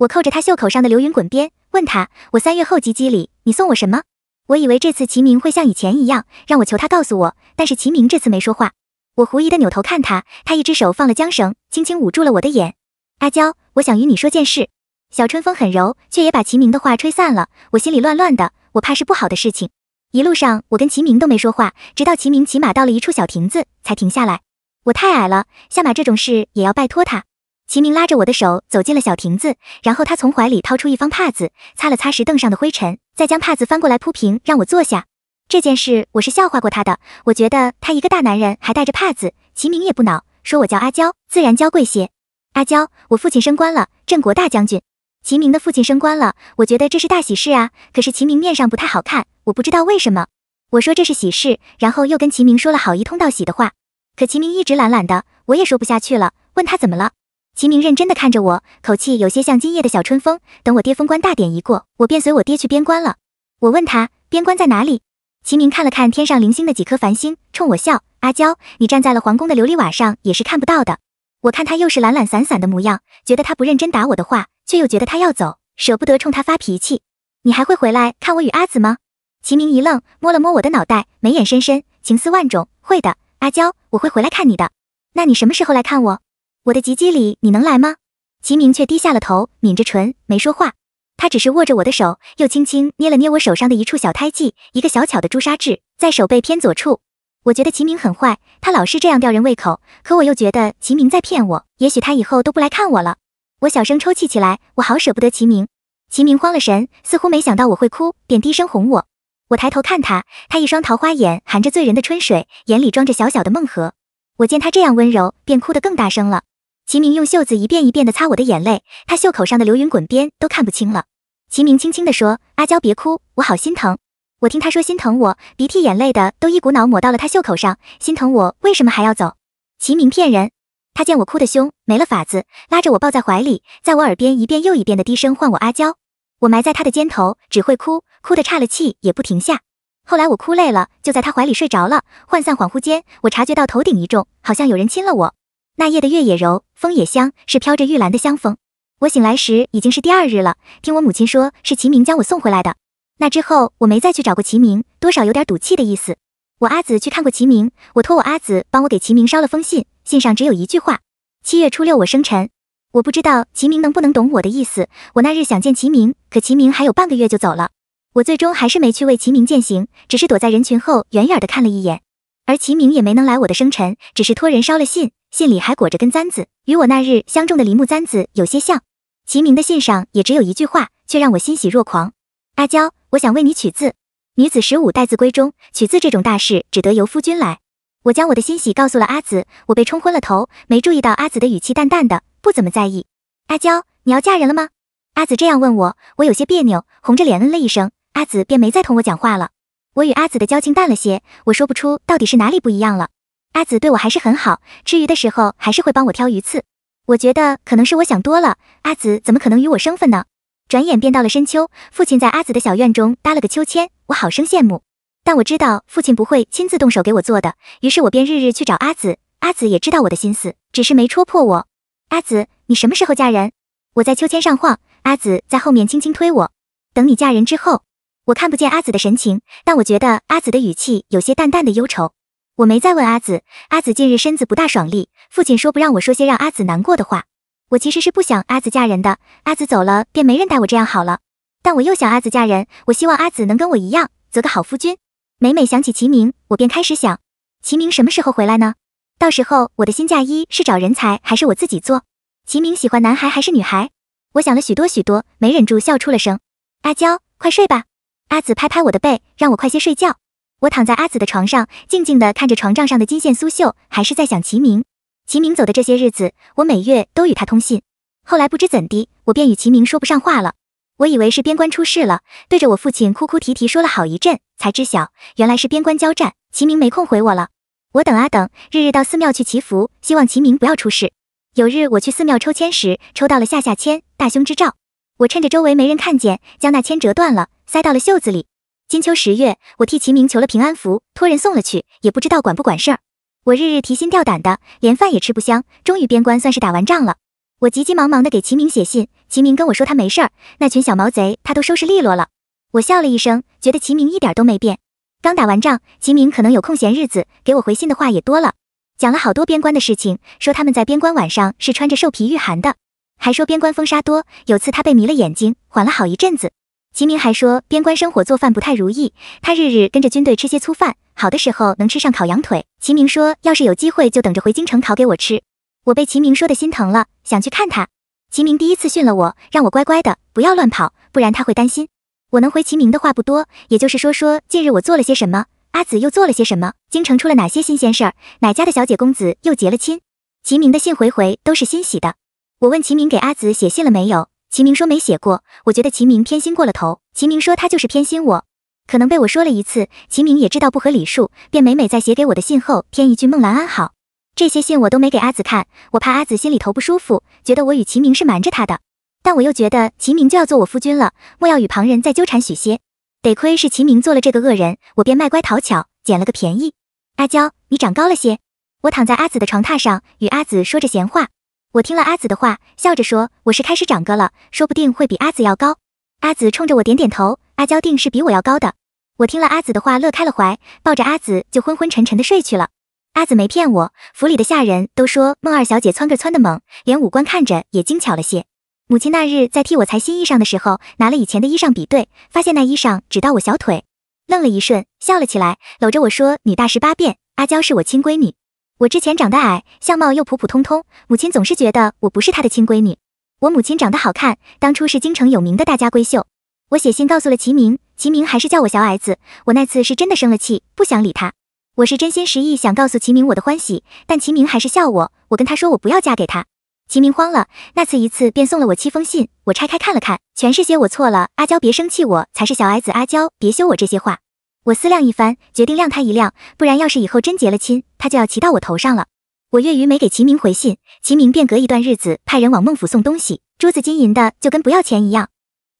我扣着他袖口上的流云滚边，问他：我三月后及笄礼，你送我什么？我以为这次齐明会像以前一样让我求他告诉我，但是齐明这次没说话。我狐疑的扭头看他，他一只手放了缰绳，轻轻捂住了我的眼。阿娇，我想与你说件事。小春风很柔，却也把齐明的话吹散了。我心里乱乱的，我怕是不好的事情。一路上，我跟齐明都没说话，直到齐明骑马到了一处小亭子，才停下来。我太矮了，下马这种事也要拜托他。齐明拉着我的手走进了小亭子，然后他从怀里掏出一方帕子，擦了擦石凳上的灰尘，再将帕子翻过来铺平，让我坐下。这件事我是笑话过他的，我觉得他一个大男人还带着帕子。齐明也不恼，说我叫阿娇，自然娇贵些。阿娇，我父亲升官了，镇国大将军。齐明的父亲升官了，我觉得这是大喜事啊。可是齐明面上不太好看。我不知道为什么，我说这是喜事，然后又跟齐明说了好一通道喜的话，可齐明一直懒懒的，我也说不下去了，问他怎么了。齐明认真的看着我，口气有些像今夜的小春风。等我爹封官大典一过，我便随我爹去边关了。我问他边关在哪里，齐明看了看天上零星的几颗繁星，冲我笑。阿娇，你站在了皇宫的琉璃瓦上，也是看不到的。我看他又是懒懒散散的模样，觉得他不认真答我的话，却又觉得他要走，舍不得冲他发脾气。你还会回来看我与阿紫吗？齐明一愣，摸了摸我的脑袋，眉眼深深，情思万种。会的，阿娇，我会回来看你的。那你什么时候来看我？我的吉吉里，你能来吗？齐明却低下了头，抿着唇，没说话。他只是握着我的手，又轻轻捏了捏我手上的一处小胎记，一个小巧的朱砂痣，在手背偏左处。我觉得齐明很坏，他老是这样吊人胃口。可我又觉得齐明在骗我，也许他以后都不来看我了。我小声抽泣起来，我好舍不得齐明。齐明慌了神，似乎没想到我会哭，便低声哄我。我抬头看他，他一双桃花眼含着醉人的春水，眼里装着小小的梦河。我见他这样温柔，便哭得更大声了。齐明用袖子一遍一遍地擦我的眼泪，他袖口上的流云滚边都看不清了。齐明轻轻地说：“阿娇别哭，我好心疼。”我听他说心疼我，鼻涕眼泪的都一股脑抹到了他袖口上。心疼我为什么还要走？齐明骗人。他见我哭得凶，没了法子，拉着我抱在怀里，在我耳边一遍又一遍地低声唤我阿娇。我埋在他的肩头，只会哭，哭得岔了气也不停下。后来我哭累了，就在他怀里睡着了。涣散恍惚间，我察觉到头顶一重，好像有人亲了我。那夜的月也柔，风也香，是飘着玉兰的香风。我醒来时已经是第二日了。听我母亲说，是齐明将我送回来的。那之后我没再去找过齐明，多少有点赌气的意思。我阿姊去看过齐明，我托我阿姊帮我给齐明捎了封信，信上只有一句话：七月初六我生辰。我不知道齐明能不能懂我的意思。我那日想见齐明，可齐明还有半个月就走了，我最终还是没去为齐明践行，只是躲在人群后远远的看了一眼。而齐明也没能来我的生辰，只是托人捎了信，信里还裹着根簪子，与我那日相中的梨木簪子有些像。齐明的信上也只有一句话，却让我欣喜若狂。阿娇，我想为你取字。女子十五待字闺中，取字这种大事只得由夫君来。我将我的欣喜告诉了阿紫，我被冲昏了头，没注意到阿紫的语气淡淡的。不怎么在意，阿娇，你要嫁人了吗？阿紫这样问我，我有些别扭，红着脸嗯了一声。阿紫便没再同我讲话了。我与阿紫的交情淡了些，我说不出到底是哪里不一样了。阿紫对我还是很好，吃鱼的时候还是会帮我挑鱼刺。我觉得可能是我想多了，阿紫怎么可能与我生分呢？转眼便到了深秋，父亲在阿紫的小院中搭了个秋千，我好生羡慕。但我知道父亲不会亲自动手给我做的，于是我便日日去找阿紫。阿紫也知道我的心思，只是没戳破我。阿紫，你什么时候嫁人？我在秋千上晃，阿紫在后面轻轻推我。等你嫁人之后，我看不见阿紫的神情，但我觉得阿紫的语气有些淡淡的忧愁。我没再问阿紫，阿紫近日身子不大爽利，父亲说不让我说些让阿紫难过的话。我其实是不想阿紫嫁人的，阿紫走了便没人待我这样好了。但我又想阿紫嫁人，我希望阿紫能跟我一样择个好夫君。每每想起齐明，我便开始想，齐明什么时候回来呢？到时候我的新嫁衣是找人才还是我自己做？齐明喜欢男孩还是女孩？我想了许多许多，没忍住笑出了声。阿娇，快睡吧。阿紫拍拍我的背，让我快些睡觉。我躺在阿紫的床上，静静地看着床帐上的金线苏绣，还是在想齐明。齐明走的这些日子，我每月都与他通信。后来不知怎的，我便与齐明说不上话了。我以为是边关出事了，对着我父亲哭哭啼啼说了好一阵，才知晓原来是边关交战，齐明没空回我了。我等啊等，日日到寺庙去祈福，希望齐明不要出事。有日我去寺庙抽签时，抽到了下下签，大凶之兆。我趁着周围没人看见，将那签折断了，塞到了袖子里。金秋十月，我替齐明求了平安符，托人送了去，也不知道管不管事儿。我日日提心吊胆的，连饭也吃不香。终于边关算是打完仗了，我急急忙忙的给齐明写信。齐明跟我说他没事儿，那群小毛贼他都收拾利落了。我笑了一声，觉得齐明一点都没变。刚打完仗，齐明可能有空闲日子，给我回信的话也多了，讲了好多边关的事情，说他们在边关晚上是穿着兽皮御寒的，还说边关风沙多，有次他被迷了眼睛，缓了好一阵子。齐明还说边关生火做饭不太如意，他日日跟着军队吃些粗饭，好的时候能吃上烤羊腿。齐明说要是有机会就等着回京城烤给我吃，我被齐明说的心疼了，想去看他。齐明第一次训了我，让我乖乖的，不要乱跑，不然他会担心。我能回齐明的话不多，也就是说说近日我做了些什么，阿紫又做了些什么，京城出了哪些新鲜事儿，哪家的小姐公子又结了亲。齐明的信回回都是欣喜的。我问齐明给阿紫写信了没有，齐明说没写过。我觉得齐明偏心过了头。齐明说他就是偏心我，可能被我说了一次，齐明也知道不合礼数，便每每在写给我的信后添一句“梦兰安好”。这些信我都没给阿紫看，我怕阿紫心里头不舒服，觉得我与齐明是瞒着她的。但我又觉得齐明就要做我夫君了，莫要与旁人再纠缠许些。得亏是齐明做了这个恶人，我便卖乖讨巧，捡了个便宜。阿娇，你长高了些。我躺在阿紫的床榻上，与阿紫说着闲话。我听了阿紫的话，笑着说我是开始长个了，说不定会比阿紫要高。阿紫冲着我点点头。阿娇定是比我要高的。我听了阿紫的话，乐开了怀，抱着阿紫就昏昏沉沉的睡去了。阿紫没骗我，府里的下人都说孟二小姐窜个窜的猛，连五官看着也精巧了些。母亲那日在替我裁新衣裳的时候，拿了以前的衣裳比对，发现那衣裳只到我小腿，愣了一瞬，笑了起来，搂着我说：“女大十八变，阿娇是我亲闺女。我之前长得矮，相貌又普普通通，母亲总是觉得我不是她的亲闺女。我母亲长得好看，当初是京城有名的大家闺秀。我写信告诉了齐明，齐明还是叫我小矮子。我那次是真的生了气，不想理他。我是真心实意想告诉齐明我的欢喜，但齐明还是笑我。我跟他说我不要嫁给他。”齐明慌了，那次一次便送了我七封信，我拆开看了看，全是些我错了，阿娇别生气，我才是小矮子，阿娇别羞我这些话。我思量一番，决定晾他一晾，不然要是以后真结了亲，他就要骑到我头上了。我月余没给齐明回信，齐明便隔一段日子派人往孟府送东西，珠子金银的就跟不要钱一样。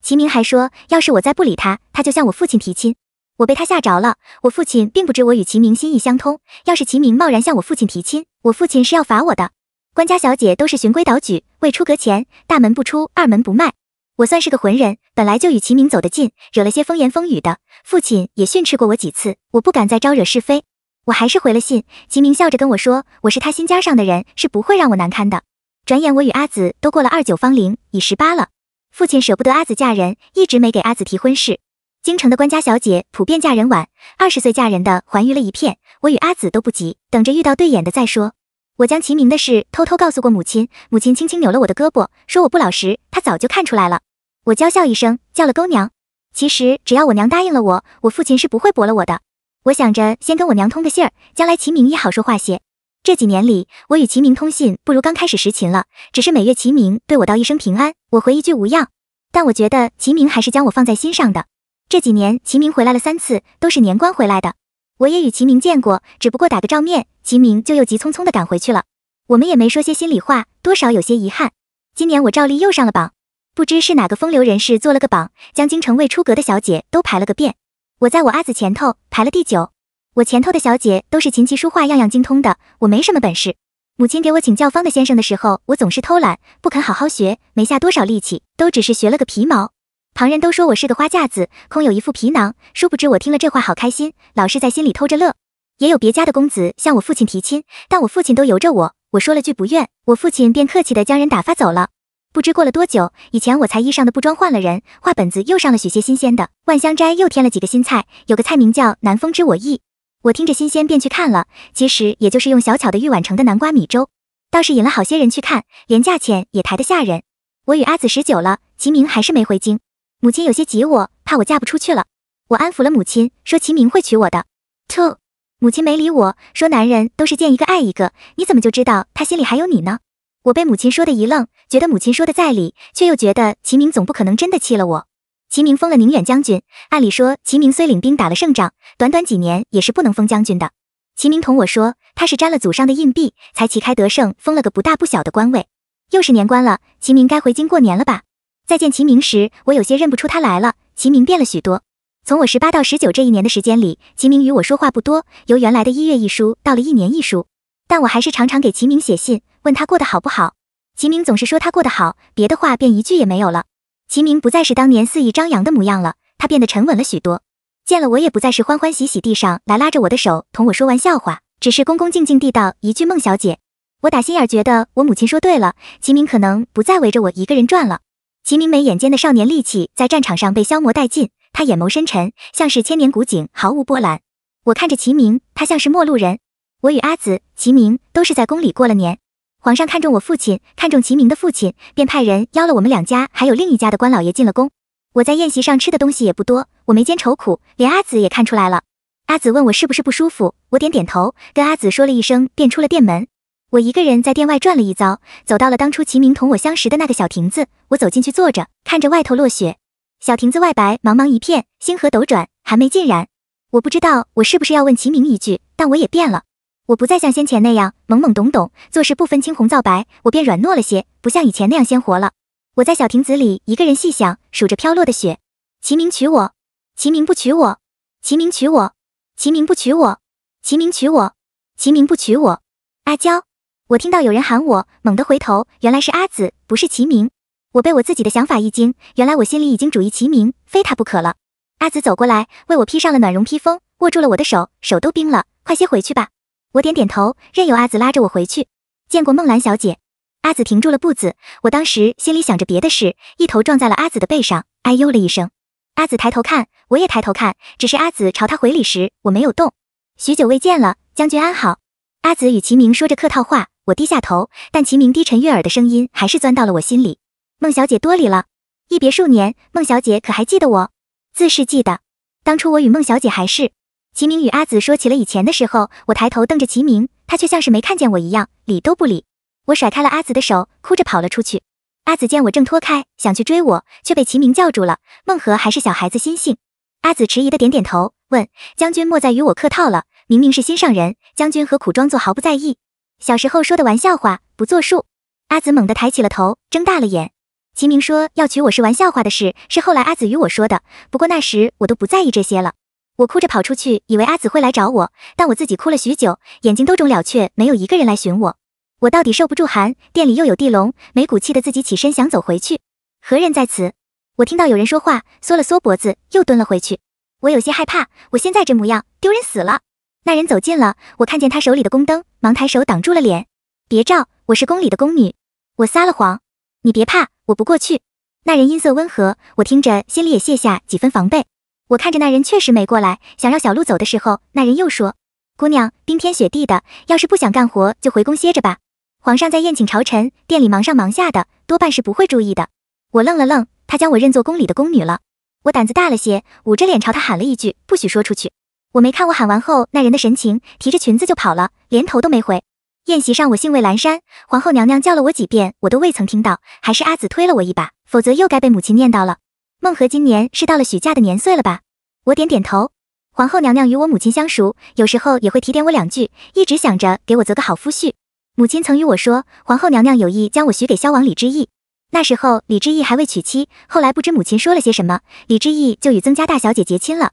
齐明还说，要是我再不理他，他就向我父亲提亲。我被他吓着了，我父亲并不知我与齐明心意相通，要是齐明贸然向我父亲提亲，我父亲是要罚我的。官家小姐都是循规蹈矩，未出阁前，大门不出，二门不迈。我算是个浑人，本来就与齐明走得近，惹了些风言风语的。父亲也训斥过我几次，我不敢再招惹是非。我还是回了信。齐明笑着跟我说，我是他心尖上的人，是不会让我难堪的。转眼我与阿紫都过了二九芳龄，已十八了。父亲舍不得阿紫嫁人，一直没给阿紫提婚事。京城的官家小姐普遍嫁人晚，二十岁嫁人的还余了一片。我与阿紫都不急，等着遇到对眼的再说。我将齐明的事偷偷告诉过母亲，母亲轻轻扭了我的胳膊，说我不老实，她早就看出来了。我娇笑一声，叫了勾娘。其实只要我娘答应了我，我父亲是不会驳了我的。我想着先跟我娘通个信儿，将来齐明也好说话些。这几年里，我与齐明通信不如刚开始时勤了，只是每月齐明对我道一声平安，我回一句无恙。但我觉得齐明还是将我放在心上的。这几年齐明回来了三次，都是年关回来的。我也与齐明见过，只不过打个照面，齐明就又急匆匆地赶回去了。我们也没说些心里话，多少有些遗憾。今年我照例又上了榜，不知是哪个风流人士做了个榜，将京城未出阁的小姐都排了个遍。我在我阿姊前头排了第九，我前头的小姐都是琴棋书画样样精通的，我没什么本事。母亲给我请教方的先生的时候，我总是偷懒，不肯好好学，没下多少力气，都只是学了个皮毛。旁人都说我是个花架子，空有一副皮囊，殊不知我听了这话好开心，老是在心里偷着乐。也有别家的公子向我父亲提亲，但我父亲都由着我。我说了句不愿，我父亲便客气的将人打发走了。不知过了多久，以前我才衣上的布庄换了人，画本子又上了许些新鲜的，万香斋又添了几个新菜，有个菜名叫南风知我意，我听着新鲜便去看了，其实也就是用小巧的玉碗盛的南瓜米粥，倒是引了好些人去看，连价钱也抬得吓人。我与阿紫十九了，齐明还是没回京。母亲有些急，我怕我嫁不出去了。我安抚了母亲，说齐明会娶我的。to 母亲没理我，说男人都是见一个爱一个，你怎么就知道他心里还有你呢？我被母亲说的一愣，觉得母亲说的在理，却又觉得齐明总不可能真的弃了我。齐明封了宁远将军，按理说齐明虽领兵打了胜仗，短短几年也是不能封将军的。齐明同我说他是沾了祖上的硬币才旗开得胜封了个不大不小的官位。又是年关了，齐明该回京过年了吧？再见齐明时，我有些认不出他来了。齐明变了许多，从我十八到十九这一年的时间里，齐明与我说话不多，由原来的一月一书到了一年一书。但我还是常常给齐明写信，问他过得好不好。齐明总是说他过得好，别的话便一句也没有了。齐明不再是当年肆意张扬的模样了，他变得沉稳了许多。见了我也不再是欢欢喜喜地上来拉着我的手同我说玩笑话，只是恭恭敬敬地道一句孟小姐。我打心眼觉得我母亲说对了，齐明可能不再围着我一个人转了。齐明眉眼间的少年戾气在战场上被消磨殆尽，他眼眸深沉，像是千年古井，毫无波澜。我看着齐明，他像是陌路人。我与阿紫、齐明都是在宫里过了年。皇上看中我父亲，看中齐明的父亲，便派人邀了我们两家，还有另一家的官老爷进了宫。我在宴席上吃的东西也不多，我眉间愁苦，连阿紫也看出来了。阿紫问我是不是不舒服，我点点头，跟阿紫说了一声，便出了殿门。我一个人在殿外转了一遭，走到了当初齐明同我相识的那个小亭子。我走进去坐着，看着外头落雪。小亭子外白茫茫一片，星河斗转，寒梅尽染。我不知道我是不是要问齐明一句，但我也变了，我不再像先前那样懵懵懂懂，做事不分青红皂白。我变软糯了些，不像以前那样鲜活了。我在小亭子里一个人细想，数着飘落的雪。齐明娶我，齐明不娶我，齐明娶我，齐明不娶我，齐明娶我，齐明不娶我，阿娇。我听到有人喊我，猛地回头，原来是阿紫，不是齐明。我被我自己的想法一惊，原来我心里已经主意齐明，非他不可了。阿紫走过来，为我披上了暖绒披风，握住了我的手，手都冰了，快些回去吧。我点点头，任由阿紫拉着我回去。见过孟兰小姐。阿紫停住了步子，我当时心里想着别的事，一头撞在了阿紫的背上，哎呦了一声。阿紫抬头看，我也抬头看，只是阿紫朝他回礼时，我没有动。许久未见了，将军安好。阿紫与齐明说着客套话。我低下头，但齐明低沉悦耳的声音还是钻到了我心里。孟小姐多礼了，一别数年，孟小姐可还记得我？自是记得。当初我与孟小姐还是……齐明与阿紫说起了以前的时候，我抬头瞪着齐明，他却像是没看见我一样，理都不理。我甩开了阿紫的手，哭着跑了出去。阿紫见我挣脱开，想去追我，却被齐明叫住了。孟和还是小孩子心性，阿紫迟疑的点点头，问：“将军莫再与我客套了，明明是心上人，将军何苦装作毫不在意？”小时候说的玩笑话不作数。阿紫猛地抬起了头，睁大了眼。齐鸣说要娶我是玩笑话的事，是后来阿紫与我说的。不过那时我都不在意这些了。我哭着跑出去，以为阿紫会来找我，但我自己哭了许久，眼睛都肿了，却没有一个人来寻我。我到底受不住寒，店里又有地笼，没骨气的自己起身想走回去。何人在此？我听到有人说话，缩了缩脖子，又蹲了回去。我有些害怕，我现在这模样，丢人死了。那人走近了，我看见他手里的宫灯，忙抬手挡住了脸。别照，我是宫里的宫女。我撒了谎。你别怕，我不过去。那人音色温和，我听着心里也卸下几分防备。我看着那人确实没过来，想让小路走的时候，那人又说：“姑娘，冰天雪地的，要是不想干活，就回宫歇着吧。皇上在宴请朝臣，店里忙上忙下的，多半是不会注意的。”我愣了愣，他将我认作宫里的宫女了。我胆子大了些，捂着脸朝他喊了一句：“不许说出去。”我没看，我喊完后，那人的神情，提着裙子就跑了，连头都没回。宴席上，我兴味阑珊，皇后娘娘叫了我几遍，我都未曾听到，还是阿紫推了我一把，否则又该被母亲念叨了。孟和今年是到了许嫁的年岁了吧？我点点头。皇后娘娘与我母亲相熟，有时候也会提点我两句，一直想着给我择个好夫婿。母亲曾与我说，皇后娘娘有意将我许给萧王李知义。那时候李知义还未娶妻，后来不知母亲说了些什么，李知义就与曾家大小姐结亲了。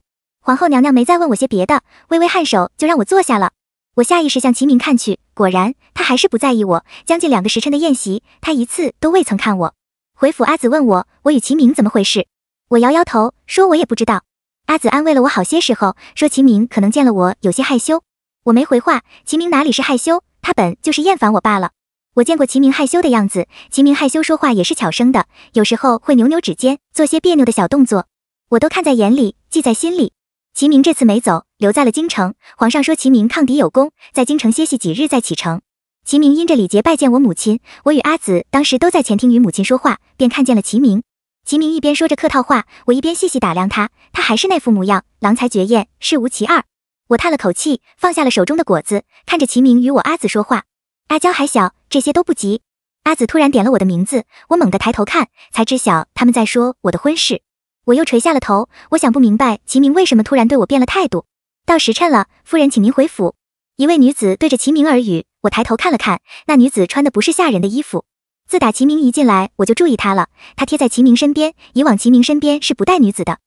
皇后娘娘没再问我些别的，微微颔首，就让我坐下了。我下意识向齐明看去，果然他还是不在意我。将近两个时辰的宴席，他一次都未曾看我。回府，阿紫问我，我与齐明怎么回事？我摇摇头，说我也不知道。阿紫安慰了我好些时候，说齐明可能见了我有些害羞。我没回话，齐明哪里是害羞，他本就是厌烦我罢了。我见过齐明害羞的样子，齐明害羞说话也是悄声的，有时候会扭扭指尖，做些别扭的小动作，我都看在眼里，记在心里。齐明这次没走，留在了京城。皇上说齐明抗敌有功，在京城歇息几日再启程。齐明因着礼节拜见我母亲，我与阿紫当时都在前厅与母亲说话，便看见了齐明。齐明一边说着客套话，我一边细细打量他，他还是那副模样，郎才绝艳，世无其二。我叹了口气，放下了手中的果子，看着齐明与我阿紫说话。阿娇还小，这些都不急。阿紫突然点了我的名字，我猛地抬头看，才知晓他们在说我的婚事。我又垂下了头，我想不明白齐明为什么突然对我变了态度。到时辰了，夫人，请您回府。一位女子对着齐明耳语。我抬头看了看，那女子穿的不是下人的衣服。自打齐明一进来，我就注意她了。她贴在齐明身边，以往齐明身边是不带女子的。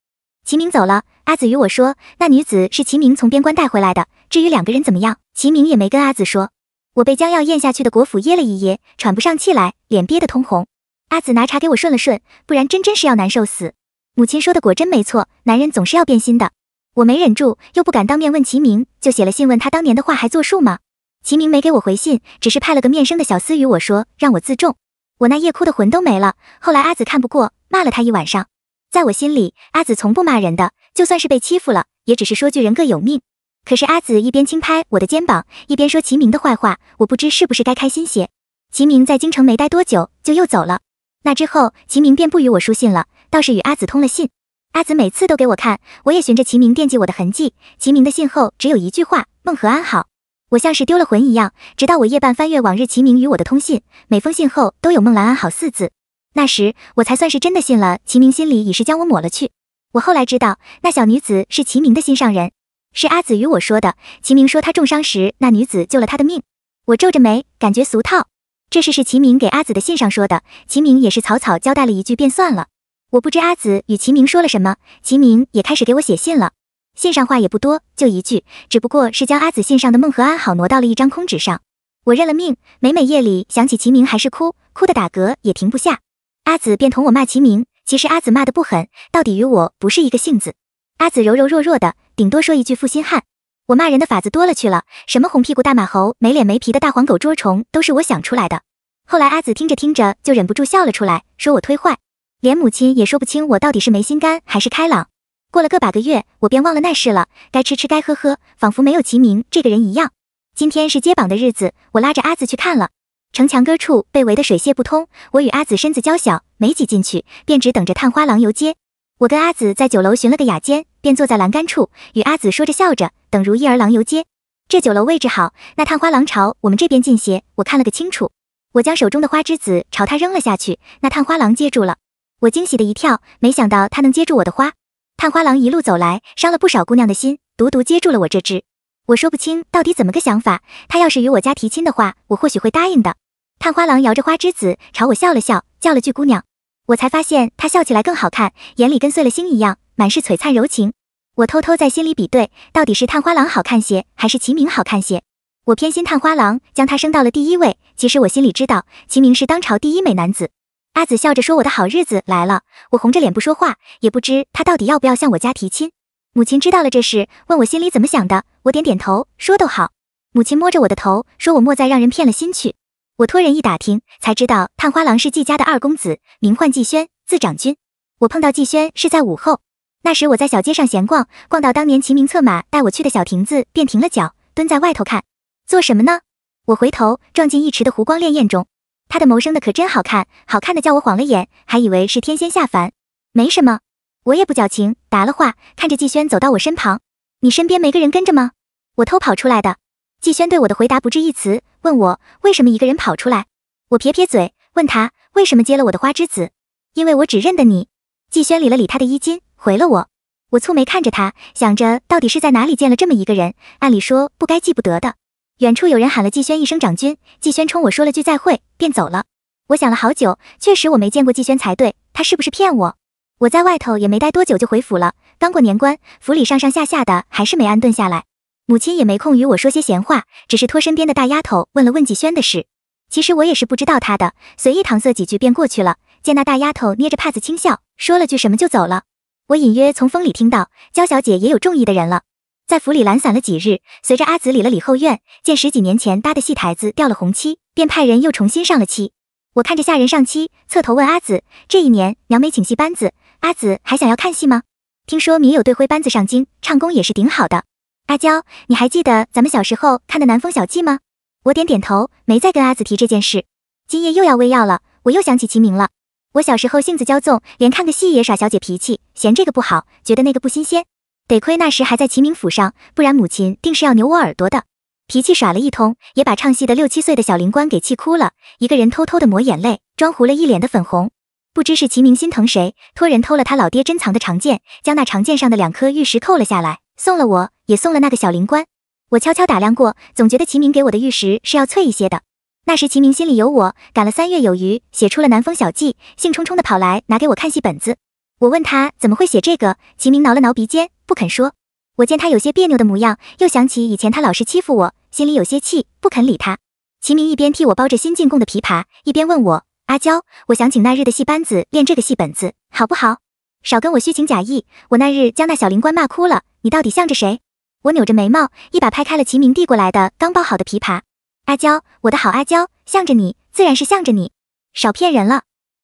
齐明走了，阿紫与我说，那女子是齐明从边关带回来的。至于两个人怎么样，齐明也没跟阿紫说。我被将要咽下去的国府噎了一噎，喘不上气来，脸憋得通红。阿紫拿茶给我顺了顺，不然真真是要难受死。母亲说的果真没错，男人总是要变心的。我没忍住，又不敢当面问齐明，就写了信问他当年的话还作数吗？齐明没给我回信，只是派了个面生的小厮与我说，让我自重。我那夜哭的魂都没了。后来阿紫看不过，骂了他一晚上。在我心里，阿紫从不骂人的，就算是被欺负了，也只是说句人各有命。可是阿紫一边轻拍我的肩膀，一边说齐明的坏话，我不知是不是该开心些。齐明在京城没待多久，就又走了。那之后，齐明便不与我书信了。倒是与阿紫通了信，阿紫每次都给我看，我也寻着齐明惦记我的痕迹。齐明的信后只有一句话：“梦和安好。”我像是丢了魂一样。直到我夜半翻阅往日齐明与我的通信，每封信后都有“梦兰安好”四字。那时我才算是真的信了。齐明心里已是将我抹了去。我后来知道，那小女子是齐明的心上人，是阿紫与我说的。齐明说他重伤时，那女子救了他的命。我皱着眉，感觉俗套。这事是齐明给阿紫的信上说的，齐明也是草草交代了一句便算了。我不知阿紫与齐明说了什么，齐明也开始给我写信了，信上话也不多，就一句，只不过是将阿紫信上的梦和安好挪到了一张空纸上。我认了命，每每夜里想起齐明还是哭，哭的打嗝也停不下。阿紫便同我骂齐明，其实阿紫骂的不狠，到底与我不是一个性子。阿紫柔柔弱弱的，顶多说一句负心汉。我骂人的法子多了去了，什么红屁股大马猴、没脸没皮的大黄狗捉虫，都是我想出来的。后来阿紫听着听着就忍不住笑了出来，说我忒坏。连母亲也说不清我到底是没心肝还是开朗。过了个把个月，我便忘了那事了。该吃吃，该喝喝，仿佛没有齐明这个人一样。今天是揭榜的日子，我拉着阿紫去看了。城墙根处被围得水泄不通，我与阿紫身子娇小，没挤进去，便只等着探花郎游街。我跟阿紫在酒楼寻了个雅间，便坐在栏杆处，与阿紫说着笑着，等如意儿郎游街。这酒楼位置好，那探花郎朝我们这边近些，我看了个清楚。我将手中的花之子朝他扔了下去，那探花郎接住了。我惊喜的一跳，没想到他能接住我的花。探花郎一路走来，伤了不少姑娘的心，独独接住了我这只。我说不清到底怎么个想法。他要是与我家提亲的话，我或许会答应的。探花郎摇着花之子，朝我笑了笑，叫了句“姑娘”。我才发现他笑起来更好看，眼里跟碎了星一样，满是璀璨柔情。我偷偷在心里比对，到底是探花郎好看些，还是齐明好看些？我偏心探花郎，将他升到了第一位。其实我心里知道，齐明是当朝第一美男子。阿紫笑着说：“我的好日子来了。”我红着脸不说话，也不知他到底要不要向我家提亲。母亲知道了这事，问我心里怎么想的，我点点头，说都好。母亲摸着我的头，说我莫再让人骗了心去。我托人一打听，才知道探花郎是季家的二公子，名唤季轩，字长君。我碰到季轩是在午后，那时我在小街上闲逛，逛到当年齐名策马带我去的小亭子，便停了脚，蹲在外头看。做什么呢？我回头撞进一池的湖光潋滟中。他的谋生的可真好看，好看的叫我晃了眼，还以为是天仙下凡。没什么，我也不矫情。答了话，看着季轩走到我身旁，你身边没个人跟着吗？我偷跑出来的。季轩对我的回答不置一词，问我为什么一个人跑出来。我撇撇嘴，问他为什么接了我的花之子。因为我只认得你。季轩理了理他的衣襟，回了我。我蹙眉看着他，想着到底是在哪里见了这么一个人，按理说不该记不得的。远处有人喊了季轩一声长君，季轩冲我说了句再会，便走了。我想了好久，确实我没见过季轩才对，他是不是骗我？我在外头也没待多久，就回府了。刚过年关，府里上上下下的还是没安顿下来，母亲也没空与我说些闲话，只是托身边的大丫头问了问季轩的事。其实我也是不知道他的，随意搪塞几句便过去了。见那大丫头捏着帕子轻笑，说了句什么就走了。我隐约从风里听到，焦小姐也有中意的人了。在府里懒散了几日，随着阿紫理了理后院，见十几年前搭的戏台子掉了红漆，便派人又重新上了漆。我看着下人上漆，侧头问阿紫：“这一年娘没请戏班子，阿紫还想要看戏吗？听说米有队徽班子上京，唱功也是顶好的。阿娇，你还记得咱们小时候看的南风小记》吗？”我点点头，没再跟阿紫提这件事。今夜又要喂药了，我又想起齐明了。我小时候性子骄纵，连看个戏也耍小姐脾气，嫌这个不好，觉得那个不新鲜。得亏那时还在齐明府上，不然母亲定是要扭我耳朵的。脾气耍了一通，也把唱戏的六七岁的小灵官给气哭了，一个人偷偷的抹眼泪，装糊了一脸的粉红。不知是齐明心疼谁，托人偷了他老爹珍藏的长剑，将那长剑上的两颗玉石扣了下来，送了我，也送了那个小灵官。我悄悄打量过，总觉得齐明给我的玉石是要脆一些的。那时齐明心里有我，赶了三月有余，写出了南风小记，兴冲冲的跑来拿给我看戏本子。我问他怎么会写这个，齐明挠了挠鼻尖，不肯说。我见他有些别扭的模样，又想起以前他老是欺负我，心里有些气，不肯理他。齐明一边替我包着新进贡的琵琶，一边问我：“阿娇，我想请那日的戏班子练这个戏本子，好不好？少跟我虚情假意。我那日将那小灵官骂哭了，你到底向着谁？”我扭着眉毛，一把拍开了齐明递过来的刚包好的琵琶。“阿娇，我的好阿娇，向着你自然是向着你，少骗人了。”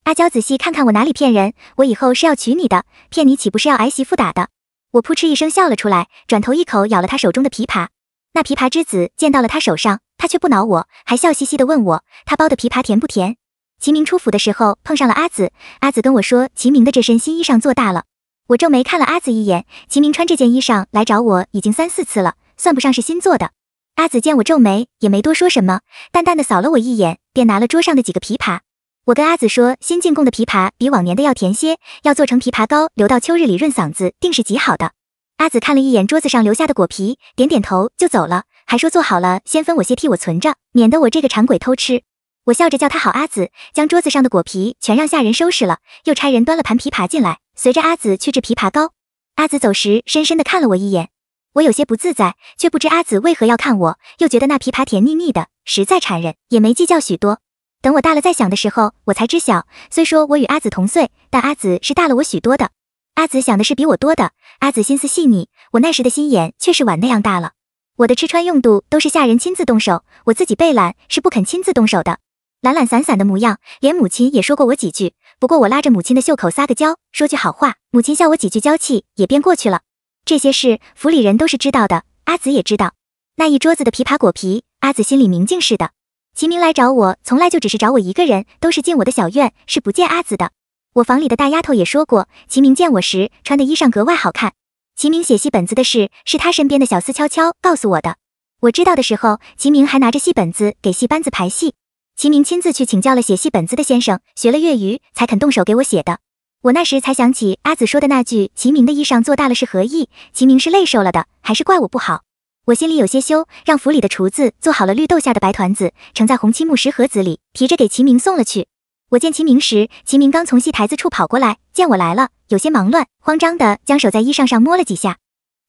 阿娇，仔细看看我哪里骗人？我以后是要娶你的，骗你岂不是要挨媳妇打的？我扑哧一声笑了出来，转头一口咬了他手中的琵琶。那琵琶之子见到了他手上，他却不恼我，还笑嘻嘻地问我他剥的琵琶甜不甜？齐明出府的时候碰上了阿紫，阿紫跟我说齐明的这身新衣裳做大了。我皱眉看了阿紫一眼，齐明穿这件衣裳来找我已经三四次了，算不上是新做的。阿紫见我皱眉，也没多说什么，淡淡的扫了我一眼，便拿了桌上的几个琵琶。我跟阿紫说，新进贡的枇杷比往年的要甜些，要做成枇杷膏，留到秋日里润嗓子，定是极好的。阿紫看了一眼桌子上留下的果皮，点点头就走了，还说做好了先分我些，替我存着，免得我这个馋鬼偷吃。我笑着叫他好，阿紫将桌子上的果皮全让下人收拾了，又差人端了盘枇杷进来，随着阿紫去制枇杷膏。阿紫走时，深深地看了我一眼，我有些不自在，却不知阿紫为何要看我，又觉得那枇杷甜腻腻的，实在馋人，也没计较许多。等我大了再想的时候，我才知晓，虽说我与阿紫同岁，但阿紫是大了我许多的。阿紫想的是比我多的，阿紫心思细腻，我那时的心眼却是碗那样大了。我的吃穿用度都是下人亲自动手，我自己被懒是不肯亲自动手的，懒懒散散的模样，连母亲也说过我几句。不过我拉着母亲的袖口撒个娇，说句好话，母亲笑我几句娇气也便过去了。这些事府里人都是知道的，阿紫也知道。那一桌子的枇杷果皮，阿紫心里明镜似的。齐明来找我，从来就只是找我一个人，都是进我的小院，是不见阿紫的。我房里的大丫头也说过，齐明见我时穿的衣裳格外好看。齐明写戏本子的事，是他身边的小厮悄悄告诉我的。我知道的时候，齐明还拿着戏本子给戏班子排戏。齐明亲自去请教了写戏本子的先生，学了粤语才肯动手给我写的。我那时才想起阿紫说的那句：“齐明的衣裳做大了是何意？”齐明是累瘦了的，还是怪我不好？我心里有些羞，让府里的厨子做好了绿豆馅的白团子，盛在红漆木石盒子里，提着给齐明送了去。我见齐明时，齐明刚从戏台子处跑过来，见我来了，有些忙乱，慌张的将手在衣裳上摸了几下。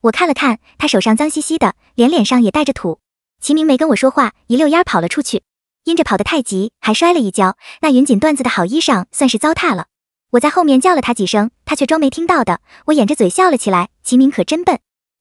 我看了看他手上脏兮兮的，连脸上也带着土。齐明没跟我说话，一溜烟儿跑了出去，因着跑得太急，还摔了一跤，那云锦缎子的好衣裳算是糟蹋了。我在后面叫了他几声，他却装没听到的。我掩着嘴笑了起来，齐明可真笨。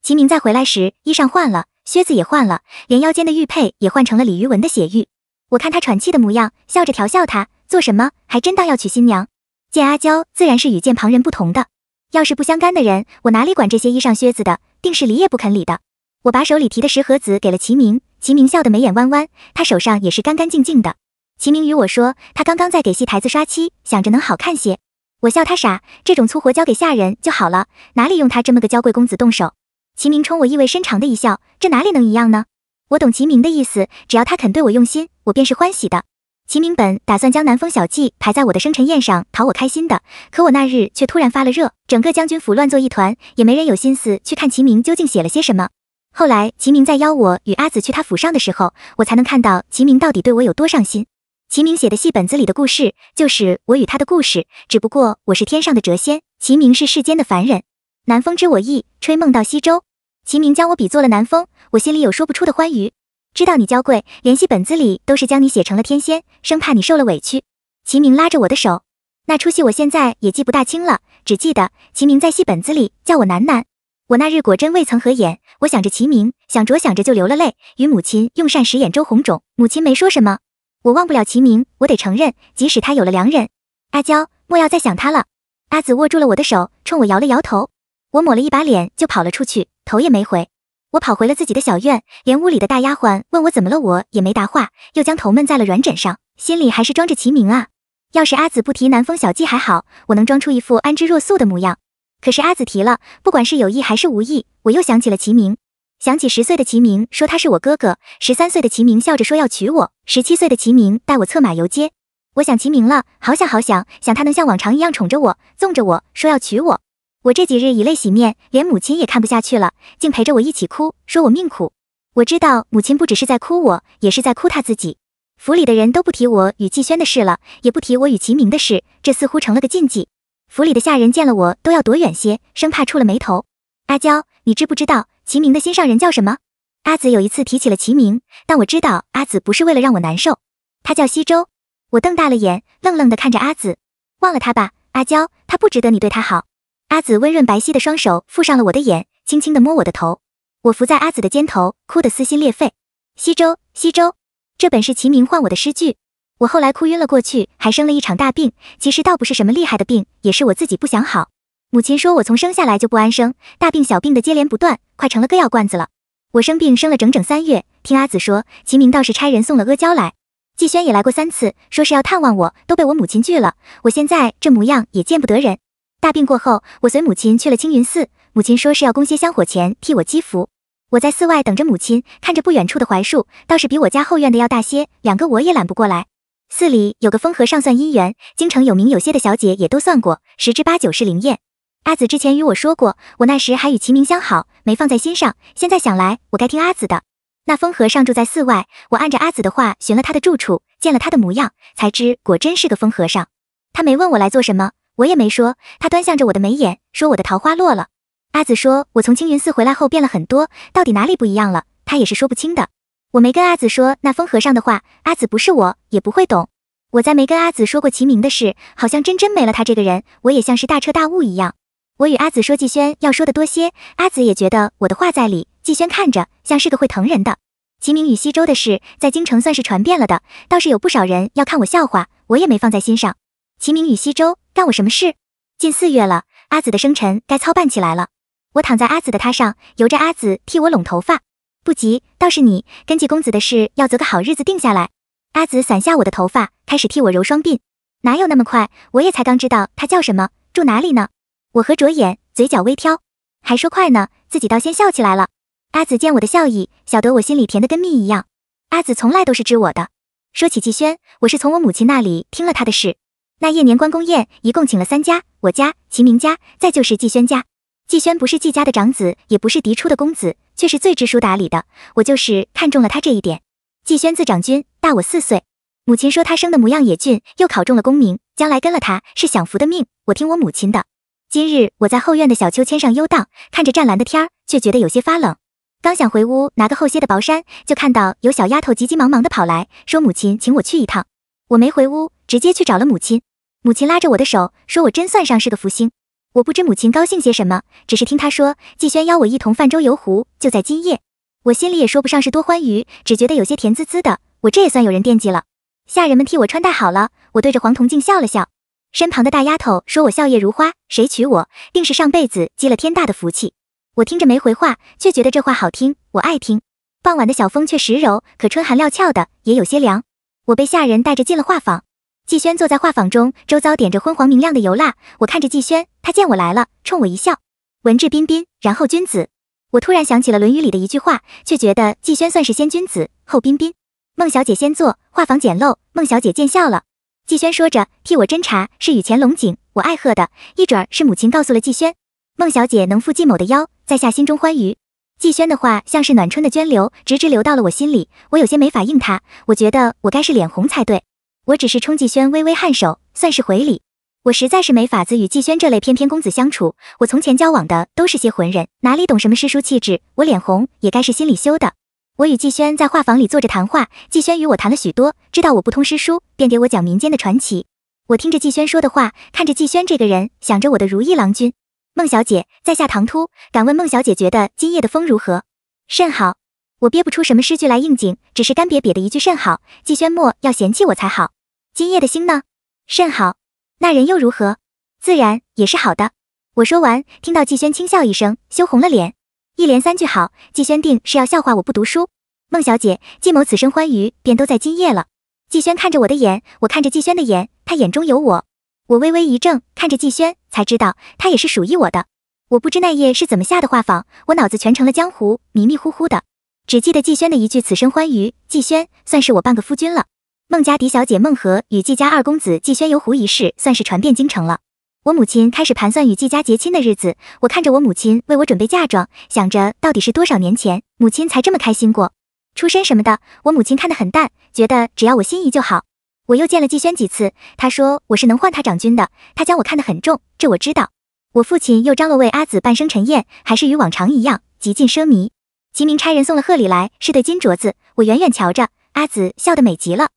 齐明再回来时，衣裳换了，靴子也换了，连腰间的玉佩也换成了鲤鱼纹的血玉。我看他喘气的模样，笑着调笑他：“做什么？还真当要娶新娘？”见阿娇自然是与见旁人不同的，要是不相干的人，我哪里管这些衣裳靴子的，定是理也不肯理的。我把手里提的石盒子给了齐明，齐明笑得眉眼弯弯，他手上也是干干净净的。齐明与我说，他刚刚在给戏台子刷漆，想着能好看些。我笑他傻，这种粗活交给下人就好了，哪里用他这么个娇贵公子动手？齐明冲我意味深长的一笑，这哪里能一样呢？我懂齐明的意思，只要他肯对我用心，我便是欢喜的。齐明本打算将南风小计排在我的生辰宴上，讨我开心的，可我那日却突然发了热，整个将军府乱作一团，也没人有心思去看齐明究竟写了些什么。后来齐明在邀我与阿紫去他府上的时候，我才能看到齐明到底对我有多上心。齐明写的戏本子里的故事，就是我与他的故事，只不过我是天上的谪仙，齐明是世间的凡人。南风知我意，吹梦到西洲。齐明将我比作了南风，我心里有说不出的欢愉。知道你娇贵，连戏本子里都是将你写成了天仙，生怕你受了委屈。齐明拉着我的手，那出戏我现在也记不大清了，只记得齐明在戏本子里叫我楠楠。我那日果真未曾合眼，我想着齐明，想着想着就流了泪，与母亲用膳时眼周红肿，母亲没说什么。我忘不了齐明，我得承认，即使他有了良人，阿娇莫要再想他了。阿紫握住了我的手，冲我摇了摇头，我抹了一把脸就跑了出去。头也没回，我跑回了自己的小院，连屋里的大丫鬟问我怎么了，我也没答话，又将头闷在了软枕上，心里还是装着齐明啊。要是阿紫不提南风小计还好，我能装出一副安之若素的模样。可是阿紫提了，不管是有意还是无意，我又想起了齐明，想起十岁的齐明说他是我哥哥，十三岁的齐明笑着说要娶我，十七岁的齐明带我策马游街。我想齐明了，好想好想，想他能像往常一样宠着我，纵着我说要娶我。我这几日以泪洗面，连母亲也看不下去了，竟陪着我一起哭，说我命苦。我知道母亲不只是在哭我，也是在哭她自己。府里的人都不提我与季宣的事了，也不提我与齐明的事，这似乎成了个禁忌。府里的下人见了我都要躲远些，生怕触了眉头。阿娇，你知不知道齐明的心上人叫什么？阿紫有一次提起了齐明，但我知道阿紫不是为了让我难受。他叫西周。我瞪大了眼，愣愣地看着阿紫。忘了他吧，阿娇，他不值得你对他好。阿紫温润白皙的双手覆上了我的眼，轻轻地摸我的头。我伏在阿紫的肩头，哭得撕心裂肺。西周，西周，这本是齐明唤我的诗句。我后来哭晕了过去，还生了一场大病。其实倒不是什么厉害的病，也是我自己不想好。母亲说我从生下来就不安生，大病小病的接连不断，快成了个药罐子了。我生病生了整整三月，听阿紫说，齐明倒是差人送了阿胶来。季轩也来过三次，说是要探望我，都被我母亲拒了。我现在这模样也见不得人。大病过后，我随母亲去了青云寺。母亲说是要供些香火钱，替我积福。我在寺外等着母亲，看着不远处的槐树，倒是比我家后院的要大些，两个我也揽不过来。寺里有个疯和尚算姻缘，京城有名有些的小姐也都算过，十之八九是灵验。阿紫之前与我说过，我那时还与齐明相好，没放在心上。现在想来，我该听阿紫的。那疯和尚住在寺外，我按着阿紫的话寻了他的住处，见了他的模样，才知果真是个疯和尚。他没问我来做什么。我也没说，他端向着我的眉眼，说我的桃花落了。阿紫说，我从青云寺回来后变了很多，到底哪里不一样了，他也是说不清的。我没跟阿紫说那风和尚的话，阿紫不是我也不会懂。我再没跟阿紫说过齐明的事，好像真真没了他这个人，我也像是大彻大悟一样。我与阿紫说季轩要说的多些，阿紫也觉得我的话在理。季轩看着像是个会疼人的。齐明与西周的事在京城算是传遍了的，倒是有不少人要看我笑话，我也没放在心上。齐明与西周。干我什么事？近四月了，阿紫的生辰该操办起来了。我躺在阿紫的榻上，由着阿紫替我拢头发。不急，倒是你跟季公子的事，要择个好日子定下来。阿紫散下我的头发，开始替我揉双鬓。哪有那么快？我也才刚知道他叫什么，住哪里呢？我和卓衍嘴角微挑，还说快呢，自己倒先笑起来了。阿紫见我的笑意，晓得我心里甜的跟蜜一样。阿紫从来都是知我的。说起季轩，我是从我母亲那里听了他的事。那夜年关公宴，一共请了三家：我家、齐明家，再就是季轩家。季轩不是季家的长子，也不是嫡出的公子，却是最知书达理的。我就是看中了他这一点。季轩字长君，大我四岁。母亲说他生的模样也俊，又考中了功名，将来跟了他是享福的命。我听我母亲的。今日我在后院的小秋千上悠荡，看着湛蓝的天儿，却觉得有些发冷。刚想回屋拿个厚些的薄衫，就看到有小丫头急急忙忙的跑来说母亲请我去一趟。我没回屋，直接去找了母亲。母亲拉着我的手，说我真算上是个福星。我不知母亲高兴些什么，只是听她说，季轩邀我一同泛舟游湖，就在今夜。我心里也说不上是多欢愉，只觉得有些甜滋滋的。我这也算有人惦记了。下人们替我穿戴好了，我对着黄铜镜笑了笑。身旁的大丫头说我笑靥如花，谁娶我，定是上辈子积了天大的福气。我听着没回话，却觉得这话好听，我爱听。傍晚的小风却时柔，可春寒料峭的也有些凉。我被下人带着进了画舫。季轩坐在画舫中，周遭点着昏黄明亮的油蜡。我看着季轩，他见我来了，冲我一笑，文质彬彬，然后君子。我突然想起了《论语》里的一句话，却觉得季轩算是先君子后彬彬。孟小姐先坐，画舫简陋，孟小姐见笑了。季轩说着，替我斟茶，是雨前龙井，我爱喝的。一准儿是母亲告诉了季轩。孟小姐能负季某的邀，在下心中欢愉。季轩的话像是暖春的涓流，直直流到了我心里。我有些没法应他，我觉得我该是脸红才对。我只是冲季轩微微颔首，算是回礼。我实在是没法子与季轩这类翩翩公子相处。我从前交往的都是些浑人，哪里懂什么诗书气质？我脸红也该是心里羞的。我与季轩在画房里坐着谈话，季轩与我谈了许多，知道我不通诗书，便给我讲民间的传奇。我听着季轩说的话，看着季轩这个人，想着我的如意郎君孟小姐，在下唐突，敢问孟小姐觉得今夜的风如何？甚好。我憋不出什么诗句来应景，只是干瘪瘪的一句甚好。季轩莫要嫌弃我才好。今夜的星呢，甚好。那人又如何？自然也是好的。我说完，听到纪轩轻笑一声，羞红了脸，一连三句好。纪轩定是要笑话我不读书。孟小姐，纪某此生欢愉便都在今夜了。纪轩看着我的眼，我看着纪轩的眼，他眼中有我。我微微一怔，看着纪轩，才知道他也是属于我的。我不知那夜是怎么下的画舫，我脑子全成了江湖，迷迷糊糊的，只记得纪轩的一句“此生欢愉”。纪轩算是我半个夫君了。孟家嫡小姐孟和与季家二公子季轩游湖一事，算是传遍京城了。我母亲开始盘算与季家结亲的日子，我看着我母亲为我准备嫁妆，想着到底是多少年前母亲才这么开心过。出身什么的，我母亲看得很淡，觉得只要我心仪就好。我又见了季轩几次，他说我是能换他长君的，他将我看得很重，这我知道。我父亲又张罗为阿紫办生辰宴，还是与往常一样极尽奢靡。齐明差人送了贺礼来，是对金镯子，我远远瞧着，阿紫笑得美极了。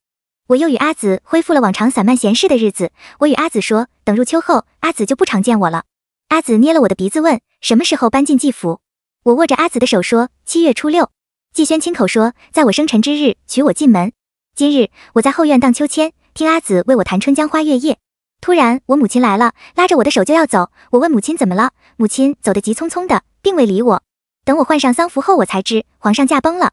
我又与阿紫恢复了往常散漫闲适的日子。我与阿紫说，等入秋后，阿紫就不常见我了。阿紫捏了我的鼻子问，什么时候搬进季府？我握着阿紫的手说，七月初六。季轩亲口说，在我生辰之日娶我进门。今日我在后院荡秋千，听阿紫为我弹《春江花月夜》。突然，我母亲来了，拉着我的手就要走。我问母亲怎么了，母亲走得急匆匆的，并未理我。等我换上丧服后，我才知皇上驾崩了。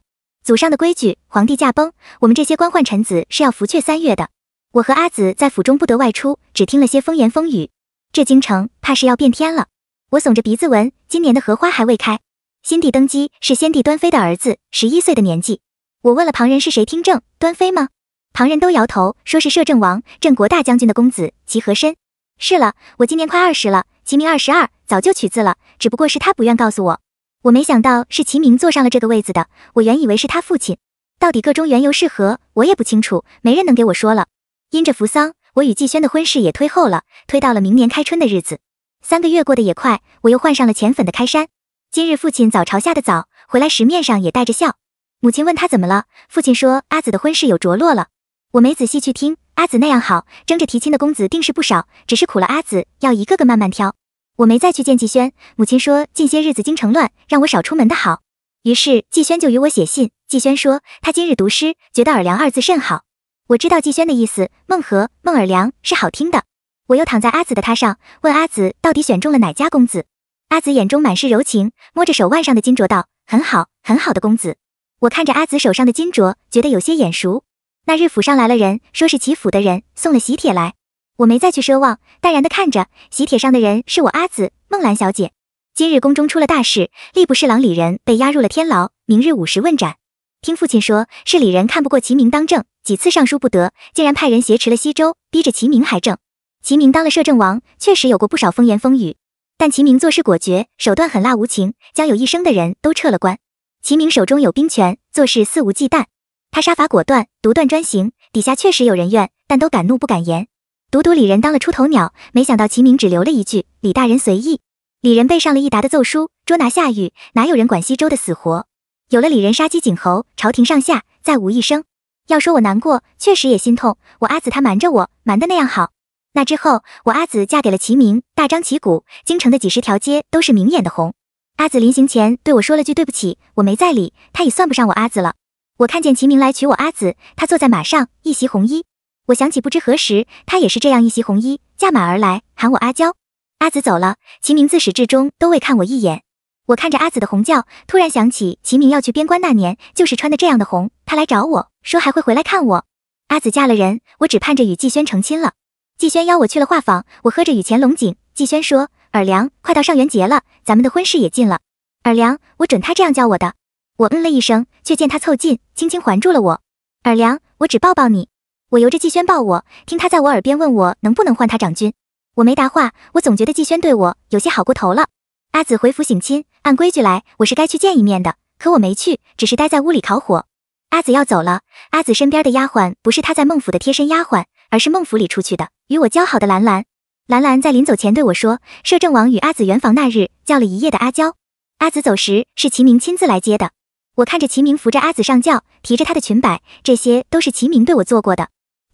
祖上的规矩，皇帝驾崩，我们这些官宦臣子是要服阙三月的。我和阿紫在府中不得外出，只听了些风言风语。这京城怕是要变天了。我耸着鼻子闻，今年的荷花还未开。新帝登基是先帝端妃的儿子，十一岁的年纪。我问了旁人是谁听政，端妃吗？旁人都摇头，说是摄政王镇国大将军的公子齐和珅。是了，我今年快二十了，齐名二十二，早就取字了，只不过是他不愿告诉我。我没想到是齐明坐上了这个位子的，我原以为是他父亲。到底个中缘由是何，我也不清楚，没人能给我说了。因着扶桑，我与季轩的婚事也推后了，推到了明年开春的日子。三个月过得也快，我又换上了浅粉的开衫。今日父亲早朝下的早，回来时面上也带着笑。母亲问他怎么了，父亲说阿紫的婚事有着落了。我没仔细去听，阿紫那样好，争着提亲的公子定是不少，只是苦了阿紫，要一个个慢慢挑。我没再去见季轩，母亲说近些日子京城乱，让我少出门的好。于是季轩就与我写信。季轩说他今日读诗，觉得“尔良”二字甚好。我知道季轩的意思，孟和孟尔良是好听的。我又躺在阿紫的榻上，问阿紫到底选中了哪家公子。阿紫眼中满是柔情，摸着手腕上的金镯道：“很好，很好的公子。”我看着阿紫手上的金镯，觉得有些眼熟。那日府上来了人，说是祁府的人送了喜帖来。我没再去奢望，淡然的看着喜帖上的人是我阿紫、孟兰小姐。今日宫中出了大事，吏部侍郎李仁被押入了天牢，明日午时问斩。听父亲说，是李仁看不过齐明当政，几次上书不得，竟然派人挟持了西周，逼着齐明还政。齐明当了摄政王，确实有过不少风言风语，但齐明做事果决，手段狠辣无情，将有一生的人都撤了官。齐明手中有兵权，做事肆无忌惮，他杀伐果断，独断专行，底下确实有人怨，但都敢怒不敢言。独独李仁当了出头鸟，没想到齐明只留了一句：“李大人随意。”李仁背上了一沓的奏书，捉拿下狱，哪有人管西周的死活？有了李仁杀鸡儆猴，朝廷上下再无异声。要说我难过，确实也心痛。我阿紫她瞒着我，瞒得那样好。那之后，我阿紫嫁给了齐明，大张旗鼓，京城的几十条街都是明眼的红。阿紫临行前对我说了句：“对不起，我没在理，她已算不上我阿紫了。”我看见齐明来娶我阿紫，他坐在马上，一袭红衣。我想起不知何时，他也是这样一袭红衣驾马而来，喊我阿娇、阿紫走了。齐明自始至终都未看我一眼。我看着阿紫的红轿，突然想起齐明要去边关那年，就是穿的这样的红。他来找我说还会回来看我。阿紫嫁了人，我只盼着与季轩成亲了。季轩邀我去了画舫，我喝着雨前龙井。季轩说：“尔良，快到上元节了，咱们的婚事也近了。”尔良，我准他这样叫我的。我嗯了一声，却见他凑近，轻轻环住了我。尔良，我只抱抱你。我由着季轩抱我，听他在我耳边问我能不能换他掌君，我没答话。我总觉得季轩对我有些好过头了。阿紫回府省亲，按规矩来，我是该去见一面的，可我没去，只是待在屋里烤火。阿紫要走了，阿紫身边的丫鬟不是她在孟府的贴身丫鬟，而是孟府里出去的，与我交好的兰兰。兰兰在临走前对我说，摄政王与阿紫圆房那日叫了一夜的阿娇。阿紫走时是齐明亲自来接的，我看着齐明扶着阿紫上轿，提着她的裙摆，这些都是齐明对我做过的。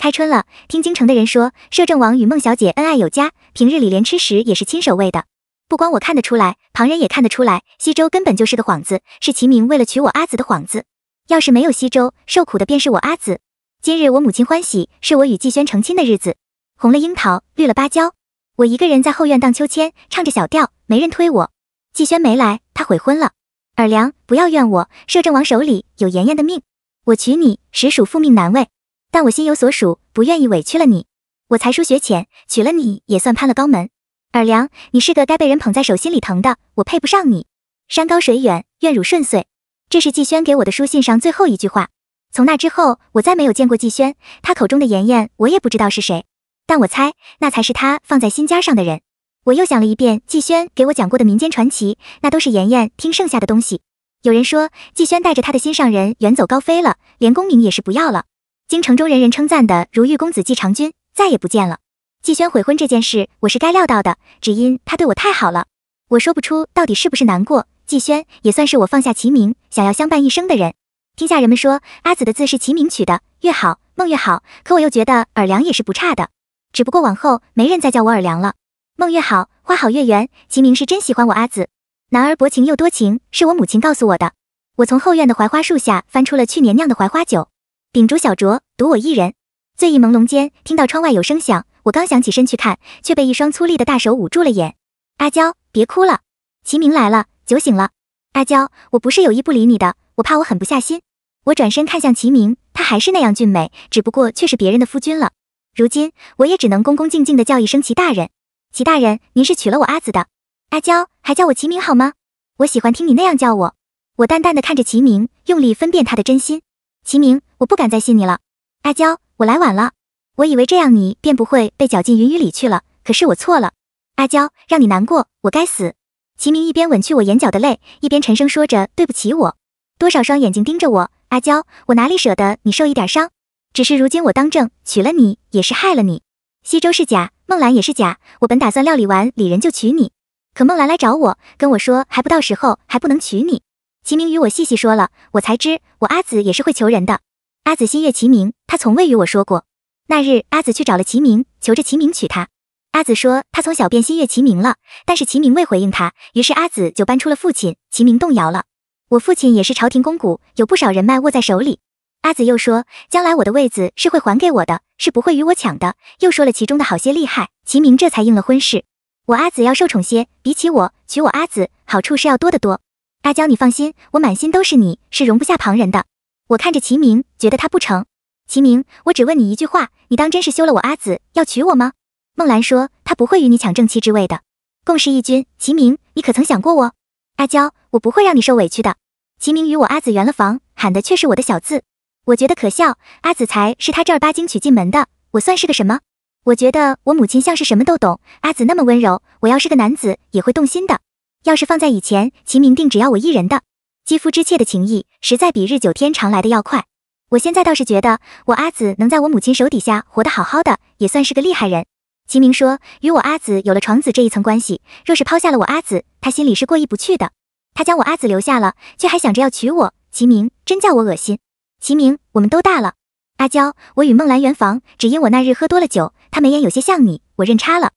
开春了，听京城的人说，摄政王与孟小姐恩爱有加，平日里连吃食也是亲手喂的。不光我看得出来，旁人也看得出来，西周根本就是个幌子，是齐明为了娶我阿紫的幌子。要是没有西周，受苦的便是我阿紫。今日我母亲欢喜，是我与季轩成亲的日子。红了樱桃，绿了芭蕉，我一个人在后院荡秋千，唱着小调，没人推我。季轩没来，他悔婚了。尔良，不要怨我，摄政王手里有妍妍的命，我娶你实属父命难违。但我心有所属，不愿意委屈了你。我才疏学浅，娶了你也算攀了高门。尔良，你是个该被人捧在手心里疼的，我配不上你。山高水远，愿汝顺遂。这是季轩给我的书信上最后一句话。从那之后，我再没有见过季轩。他口中的妍妍，我也不知道是谁，但我猜那才是他放在心尖上的人。我又想了一遍季轩给我讲过的民间传奇，那都是妍妍听剩下的东西。有人说，季轩带着他的心上人远走高飞了，连功名也是不要了。京城中人人称赞的如玉公子季长君再也不见了。季轩悔婚这件事，我是该料到的，只因他对我太好了。我说不出到底是不是难过。季轩也算是我放下齐明，想要相伴一生的人。听下人们说，阿紫的字是齐明取的，越好梦越好。可我又觉得尔良也是不差的，只不过往后没人再叫我耳良了。梦越好，花好月圆，齐明是真喜欢我阿紫。男儿薄情又多情，是我母亲告诉我的。我从后院的槐花树下翻出了去年酿的槐花酒。秉烛小酌，独我一人。醉意朦胧间，听到窗外有声响，我刚想起身去看，却被一双粗粝的大手捂住了眼。阿娇，别哭了。齐明来了，酒醒了。阿娇，我不是有意不理你的，我怕我狠不下心。我转身看向齐明，他还是那样俊美，只不过却是别人的夫君了。如今我也只能恭恭敬敬的叫一声齐大人。齐大人，您是娶了我阿紫的。阿娇，还叫我齐明好吗？我喜欢听你那样叫我。我淡淡的看着齐明，用力分辨他的真心。齐明，我不敢再信你了。阿娇，我来晚了。我以为这样你便不会被搅进云雨里去了，可是我错了。阿娇，让你难过，我该死。齐明一边吻去我眼角的泪，一边沉声说着：“对不起，我。”多少双眼睛盯着我。阿娇，我哪里舍得你受一点伤？只是如今我当政，娶了你也是害了你。西周是假，孟兰也是假。我本打算料理完李仁就娶你，可孟兰来找我，跟我说还不到时候，还不能娶你。齐明与我细细说了，我才知我阿紫也是会求人的。阿紫心悦齐明，他从未与我说过。那日阿紫去找了齐明，求着齐明娶她。阿紫说她从小便心悦齐明了，但是齐明未回应她，于是阿紫就搬出了父亲。齐明动摇了。我父亲也是朝廷公股，有不少人脉握在手里。阿紫又说，将来我的位子是会还给我的，是不会与我抢的。又说了其中的好些厉害，齐明这才应了婚事。我阿紫要受宠些，比起我，娶我阿紫好处是要多得多。阿娇，你放心，我满心都是你，是容不下旁人的。我看着齐明，觉得他不成。齐明，我只问你一句话，你当真是休了我阿紫，要娶我吗？孟兰说，他不会与你抢正妻之位的。共侍一君，齐明，你可曾想过我？阿娇，我不会让你受委屈的。齐明与我阿紫圆了房，喊的却是我的小字。我觉得可笑，阿紫才是他正儿八经娶进门的，我算是个什么？我觉得我母亲像是什么都懂。阿紫那么温柔，我要是个男子，也会动心的。要是放在以前，齐明定只要我一人的。肌肤之切的情谊，实在比日久天长来的要快。我现在倒是觉得，我阿紫能在我母亲手底下活得好好的，也算是个厉害人。齐明说，与我阿紫有了床子这一层关系，若是抛下了我阿紫，他心里是过意不去的。他将我阿紫留下了，却还想着要娶我。齐明，真叫我恶心。齐明，我们都大了。阿娇，我与梦兰圆房，只因我那日喝多了酒，她眉眼有些像你，我认差了。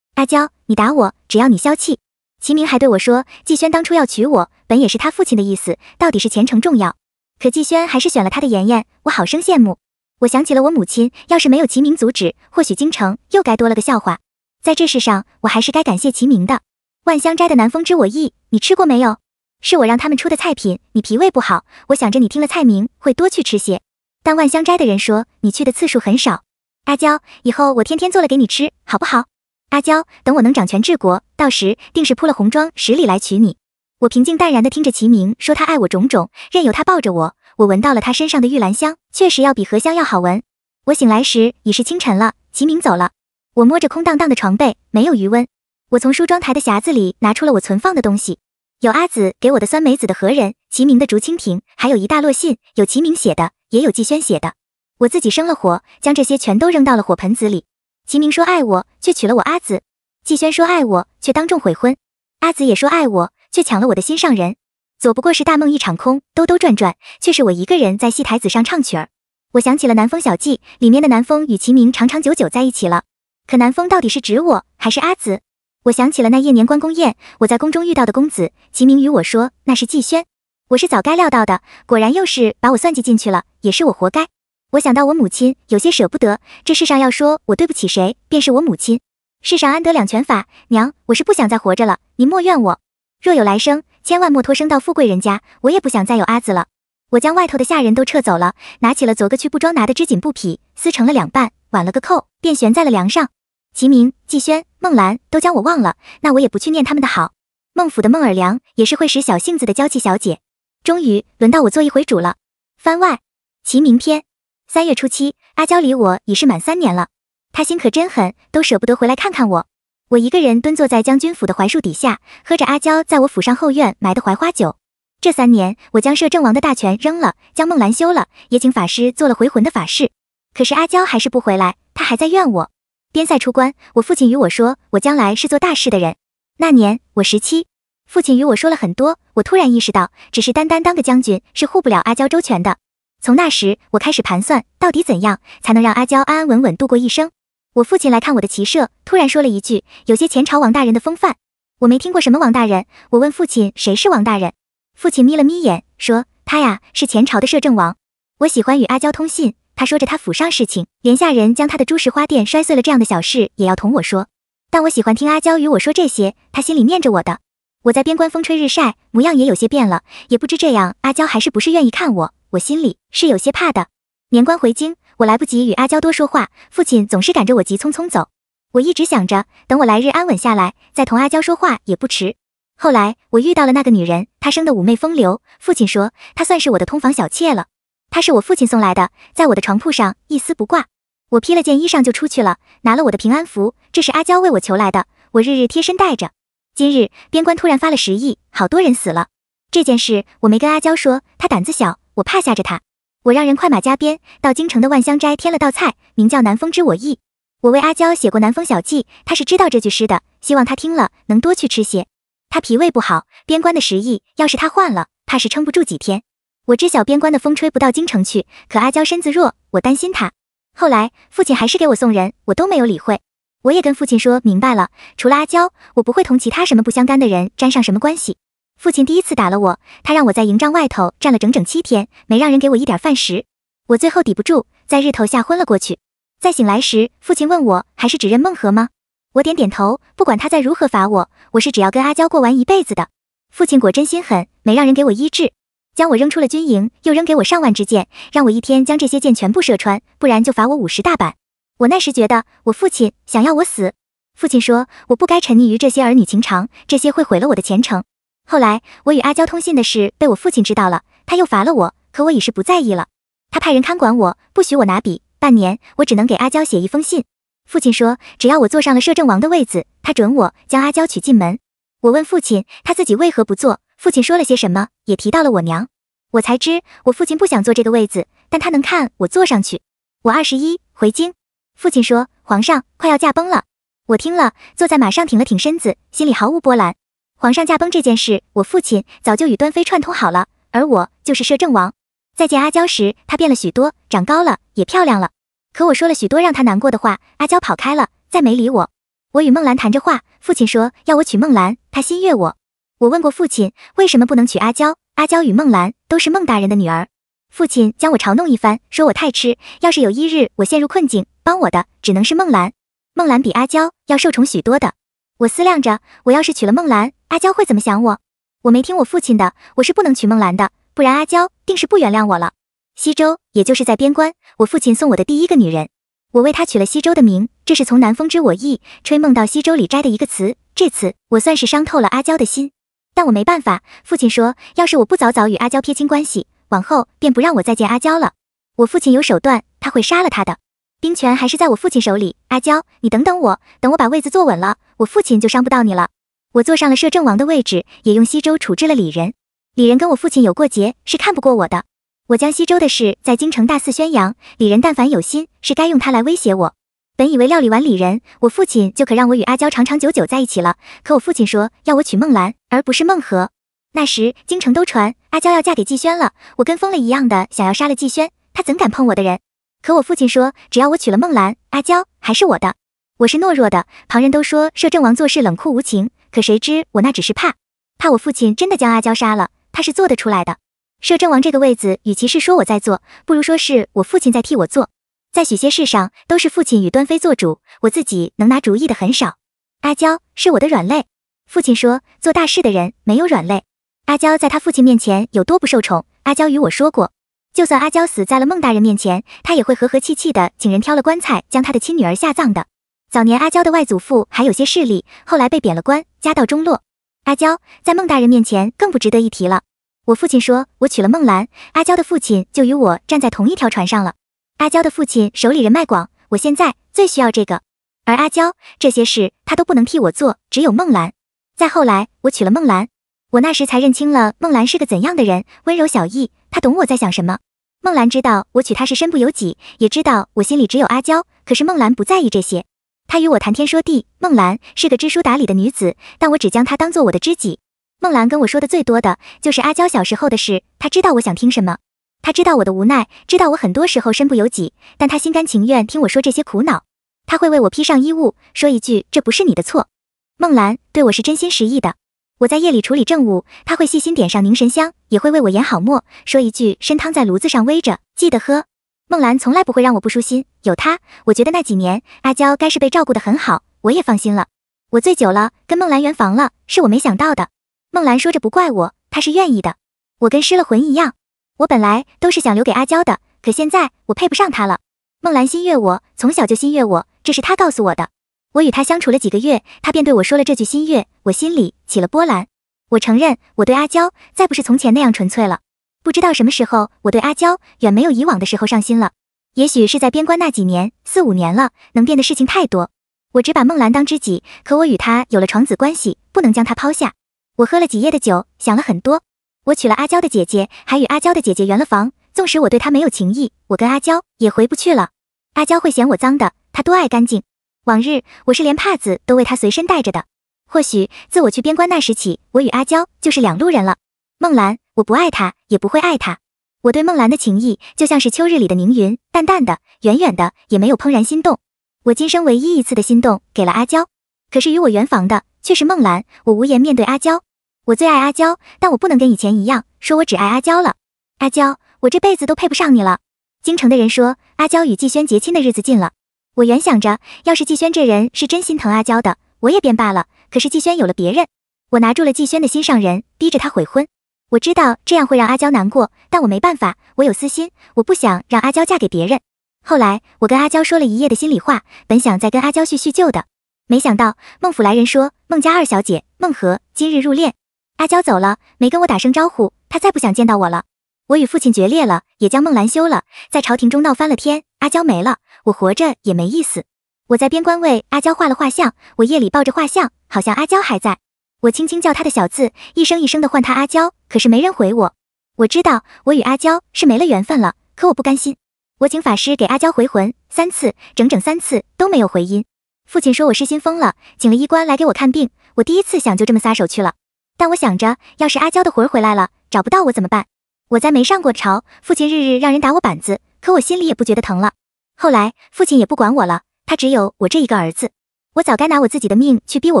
阿娇，你打我，只要你消气。齐明还对我说，季轩当初要娶我，本也是他父亲的意思，到底是前程重要，可季轩还是选了他的妍妍，我好生羡慕。我想起了我母亲，要是没有齐明阻止，或许京城又该多了个笑话。在这世上，我还是该感谢齐明的。万香斋的南风知我意，你吃过没有？是我让他们出的菜品，你脾胃不好，我想着你听了菜名会多去吃些。但万香斋的人说你去的次数很少。阿娇，以后我天天做了给你吃，好不好？阿娇，等我能掌权治国，到时定是铺了红妆十里来娶你。我平静淡然地听着齐明说他爱我种种，任由他抱着我，我闻到了他身上的玉兰香，确实要比荷香要好闻。我醒来时已是清晨了，齐明走了。我摸着空荡荡的床被，没有余温。我从梳妆台的匣子里拿出了我存放的东西，有阿紫给我的酸梅子的荷人，齐明的竹蜻蜓，还有一大摞信，有齐明写的，也有季轩写的。我自己生了火，将这些全都扔到了火盆子里。齐明说爱我，却娶了我阿紫；季轩说爱我，却当众悔婚；阿紫也说爱我，却抢了我的心上人。左不过是大梦一场空，兜兜转转，却是我一个人在戏台子上唱曲儿。我想起了《南风小记》里面的南风与齐明长长久久在一起了，可南风到底是指我，还是阿紫？我想起了那夜年关宫宴，我在宫中遇到的公子齐明与我说，那是季轩。我是早该料到的，果然又是把我算计进去了，也是我活该。我想到我母亲，有些舍不得。这世上要说我对不起谁，便是我母亲。世上安得两全法？娘，我是不想再活着了，您莫怨我。若有来生，千万莫托生到富贵人家。我也不想再有阿子了。我将外头的下人都撤走了，拿起了昨个去布庄拿的织锦布匹，撕成了两半，挽了个扣，便悬在了梁上。齐明、季轩、孟兰都将我忘了，那我也不去念他们的好。孟府的孟尔良也是会使小性子的娇气小姐。终于轮到我做一回主了。番外，齐明篇。三月初七，阿娇离我已是满三年了，她心可真狠，都舍不得回来看看我。我一个人蹲坐在将军府的槐树底下，喝着阿娇在我府上后院埋的槐花酒。这三年，我将摄政王的大权扔了，将孟兰休了，也请法师做了回魂的法事。可是阿娇还是不回来，她还在怨我。边塞出关，我父亲与我说，我将来是做大事的人。那年我十七，父亲与我说了很多，我突然意识到，只是单单当个将军，是护不了阿娇周全的。从那时，我开始盘算，到底怎样才能让阿娇安安稳稳度过一生。我父亲来看我的骑射，突然说了一句：“有些前朝王大人的风范。”我没听过什么王大人，我问父亲谁是王大人。父亲眯了眯眼，说：“他呀，是前朝的摄政王。”我喜欢与阿娇通信，他说着他府上事情，连下人将他的珠石花店摔碎了这样的小事也要同我说。但我喜欢听阿娇与我说这些，他心里念着我的。我在边关风吹日晒，模样也有些变了，也不知这样阿娇还是不是愿意看我。我心里是有些怕的。年关回京，我来不及与阿娇多说话，父亲总是赶着我急匆匆走。我一直想着，等我来日安稳下来，再同阿娇说话也不迟。后来我遇到了那个女人，她生得妩媚风流，父亲说她算是我的通房小妾了。她是我父亲送来的，在我的床铺上一丝不挂。我披了件衣裳就出去了，拿了我的平安符，这是阿娇为我求来的，我日日贴身带着。今日边关突然发了十亿，好多人死了。这件事我没跟阿娇说，她胆子小。我怕吓着他。我让人快马加鞭到京城的万香斋添了道菜，名叫南风知我意。我为阿娇写过南风小记，她是知道这句诗的，希望她听了能多去吃些。她脾胃不好，边关的食意，要是她换了，怕是撑不住几天。我知晓边关的风吹不到京城去，可阿娇身子弱，我担心她。后来父亲还是给我送人，我都没有理会。我也跟父亲说明白了，除了阿娇，我不会同其他什么不相干的人沾上什么关系。父亲第一次打了我，他让我在营帐外头站了整整七天，没让人给我一点饭食。我最后抵不住，在日头下昏了过去。再醒来时，父亲问我，还是只认孟和吗？我点点头。不管他再如何罚我，我是只要跟阿娇过完一辈子的。父亲果真心狠，没让人给我医治，将我扔出了军营，又扔给我上万支箭，让我一天将这些箭全部射穿，不然就罚我五十大板。我那时觉得，我父亲想要我死。父亲说，我不该沉溺于这些儿女情长，这些会毁了我的前程。后来，我与阿娇通信的事被我父亲知道了，他又罚了我。可我已是不在意了。他派人看管我，不许我拿笔。半年，我只能给阿娇写一封信。父亲说，只要我坐上了摄政王的位子，他准我将阿娇娶进门。我问父亲，他自己为何不坐？父亲说了些什么，也提到了我娘。我才知，我父亲不想坐这个位子，但他能看我坐上去。我二十一回京，父亲说，皇上快要驾崩了。我听了，坐在马上挺了挺身子，心里毫无波澜。皇上驾崩这件事，我父亲早就与端妃串通好了，而我就是摄政王。再见阿娇时，她变了许多，长高了，也漂亮了。可我说了许多让她难过的话，阿娇跑开了，再没理我。我与孟兰谈着话，父亲说要我娶孟兰，他心悦我。我问过父亲，为什么不能娶阿娇？阿娇与孟兰都是孟大人的女儿。父亲将我嘲弄一番，说我太痴。要是有一日我陷入困境，帮我的只能是孟兰。孟兰比阿娇要受宠许多的。我思量着，我要是娶了梦兰，阿娇会怎么想我？我没听我父亲的，我是不能娶梦兰的，不然阿娇定是不原谅我了。西周，也就是在边关，我父亲送我的第一个女人，我为她取了西周的名，这是从南风知我意，吹梦到西周里摘的一个词。这次我算是伤透了阿娇的心，但我没办法。父亲说，要是我不早早与阿娇撇清关系，往后便不让我再见阿娇了。我父亲有手段，他会杀了她的。兵权还是在我父亲手里。阿娇，你等等我，等我把位子坐稳了，我父亲就伤不到你了。我坐上了摄政王的位置，也用西周处置了李仁。李仁跟我父亲有过节，是看不过我的。我将西周的事在京城大肆宣扬，李仁但凡有心，是该用他来威胁我。本以为料理完李仁，我父亲就可让我与阿娇长长久久在一起了。可我父亲说要我娶孟兰，而不是孟和。那时京城都传阿娇要嫁给季轩了，我跟疯了一样的想要杀了季轩，他怎敢碰我的人？可我父亲说，只要我娶了孟兰，阿娇还是我的。我是懦弱的，旁人都说摄政王做事冷酷无情，可谁知我那只是怕，怕我父亲真的将阿娇杀了，他是做得出来的。摄政王这个位子，与其是说我在做，不如说是我父亲在替我做。在许些事上，都是父亲与端妃做主，我自己能拿主意的很少。阿娇是我的软肋，父亲说做大事的人没有软肋。阿娇在他父亲面前有多不受宠，阿娇与我说过。就算阿娇死在了孟大人面前，他也会和和气气的请人挑了棺材，将他的亲女儿下葬的。早年阿娇的外祖父还有些势力，后来被贬了官，家道中落。阿娇在孟大人面前更不值得一提了。我父亲说，我娶了孟兰，阿娇的父亲就与我站在同一条船上了。阿娇的父亲手里人脉广，我现在最需要这个。而阿娇这些事他都不能替我做，只有孟兰。再后来，我娶了孟兰。我那时才认清了孟兰是个怎样的人，温柔小意，她懂我在想什么。孟兰知道我娶她是身不由己，也知道我心里只有阿娇，可是孟兰不在意这些。她与我谈天说地，孟兰是个知书达理的女子，但我只将她当做我的知己。孟兰跟我说的最多的，就是阿娇小时候的事。她知道我想听什么，她知道我的无奈，知道我很多时候身不由己，但她心甘情愿听我说这些苦恼。她会为我披上衣物，说一句这不是你的错。孟兰对我是真心实意的。我在夜里处理政务，他会细心点上凝神香，也会为我研好墨，说一句参汤在炉子上煨着，记得喝。孟兰从来不会让我不舒心，有他，我觉得那几年阿娇该是被照顾得很好，我也放心了。我醉酒了，跟孟兰圆房了，是我没想到的。孟兰说着不怪我，她是愿意的。我跟失了魂一样，我本来都是想留给阿娇的，可现在我配不上她了。孟兰心悦我，从小就心悦我，这是她告诉我的。我与她相处了几个月，她便对我说了这句心悦，我心里。起了波澜，我承认我对阿娇再不是从前那样纯粹了。不知道什么时候，我对阿娇远没有以往的时候上心了。也许是在边关那几年，四五年了，能变的事情太多。我只把梦兰当知己，可我与她有了床子关系，不能将她抛下。我喝了几夜的酒，想了很多。我娶了阿娇的姐姐，还与阿娇的姐姐圆了房。纵使我对她没有情意，我跟阿娇也回不去了。阿娇会嫌我脏的，她多爱干净。往日我是连帕子都为她随身带着的。或许自我去边关那时起，我与阿娇就是两路人了。孟兰，我不爱他，也不会爱他。我对孟兰的情谊，就像是秋日里的凝云，淡淡的，远远的，也没有怦然心动。我今生唯一一次的心动，给了阿娇。可是与我圆房的，却是孟兰。我无颜面对阿娇。我最爱阿娇，但我不能跟以前一样，说我只爱阿娇了。阿娇，我这辈子都配不上你了。京城的人说，阿娇与季轩结亲的日子近了。我原想着，要是季轩这人是真心疼阿娇的，我也便罢了。可是季轩有了别人，我拿住了季轩的心上人，逼着他悔婚。我知道这样会让阿娇难过，但我没办法，我有私心，我不想让阿娇嫁给别人。后来我跟阿娇说了一夜的心里话，本想再跟阿娇叙叙旧的，没想到孟府来人说孟家二小姐孟和今日入殓。阿娇走了，没跟我打声招呼，她再不想见到我了。我与父亲决裂了，也将孟兰休了，在朝廷中闹翻了天。阿娇没了，我活着也没意思。我在边关为阿娇画了画像，我夜里抱着画像，好像阿娇还在。我轻轻叫她的小字，一声一声的唤她阿娇，可是没人回我。我知道我与阿娇是没了缘分了，可我不甘心。我请法师给阿娇回魂三次，整整三次都没有回音。父亲说我失心疯了，请了医官来给我看病。我第一次想就这么撒手去了，但我想着，要是阿娇的魂回来了，找不到我怎么办？我在没上过朝，父亲日日让人打我板子，可我心里也不觉得疼了。后来父亲也不管我了。他只有我这一个儿子，我早该拿我自己的命去逼我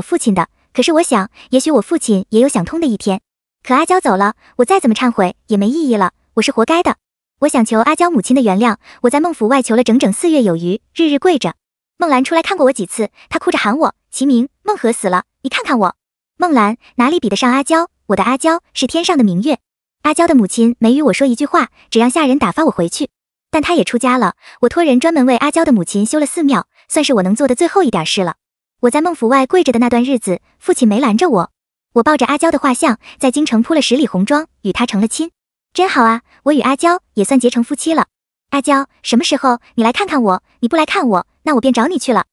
父亲的。可是我想，也许我父亲也有想通的一天。可阿娇走了，我再怎么忏悔也没意义了。我是活该的。我想求阿娇母亲的原谅。我在孟府外求了整整四月有余，日日跪着。孟兰出来看过我几次，她哭着喊我齐明。孟和死了，你看看我。孟兰哪里比得上阿娇？我的阿娇是天上的明月。阿娇的母亲没与我说一句话，只让下人打发我回去。但她也出家了。我托人专门为阿娇的母亲修了寺庙。算是我能做的最后一点事了。我在孟府外跪着的那段日子，父亲没拦着我。我抱着阿娇的画像，在京城铺了十里红妆，与她成了亲。真好啊，我与阿娇也算结成夫妻了。阿娇，什么时候你来看看我？你不来看我，那我便找你去了。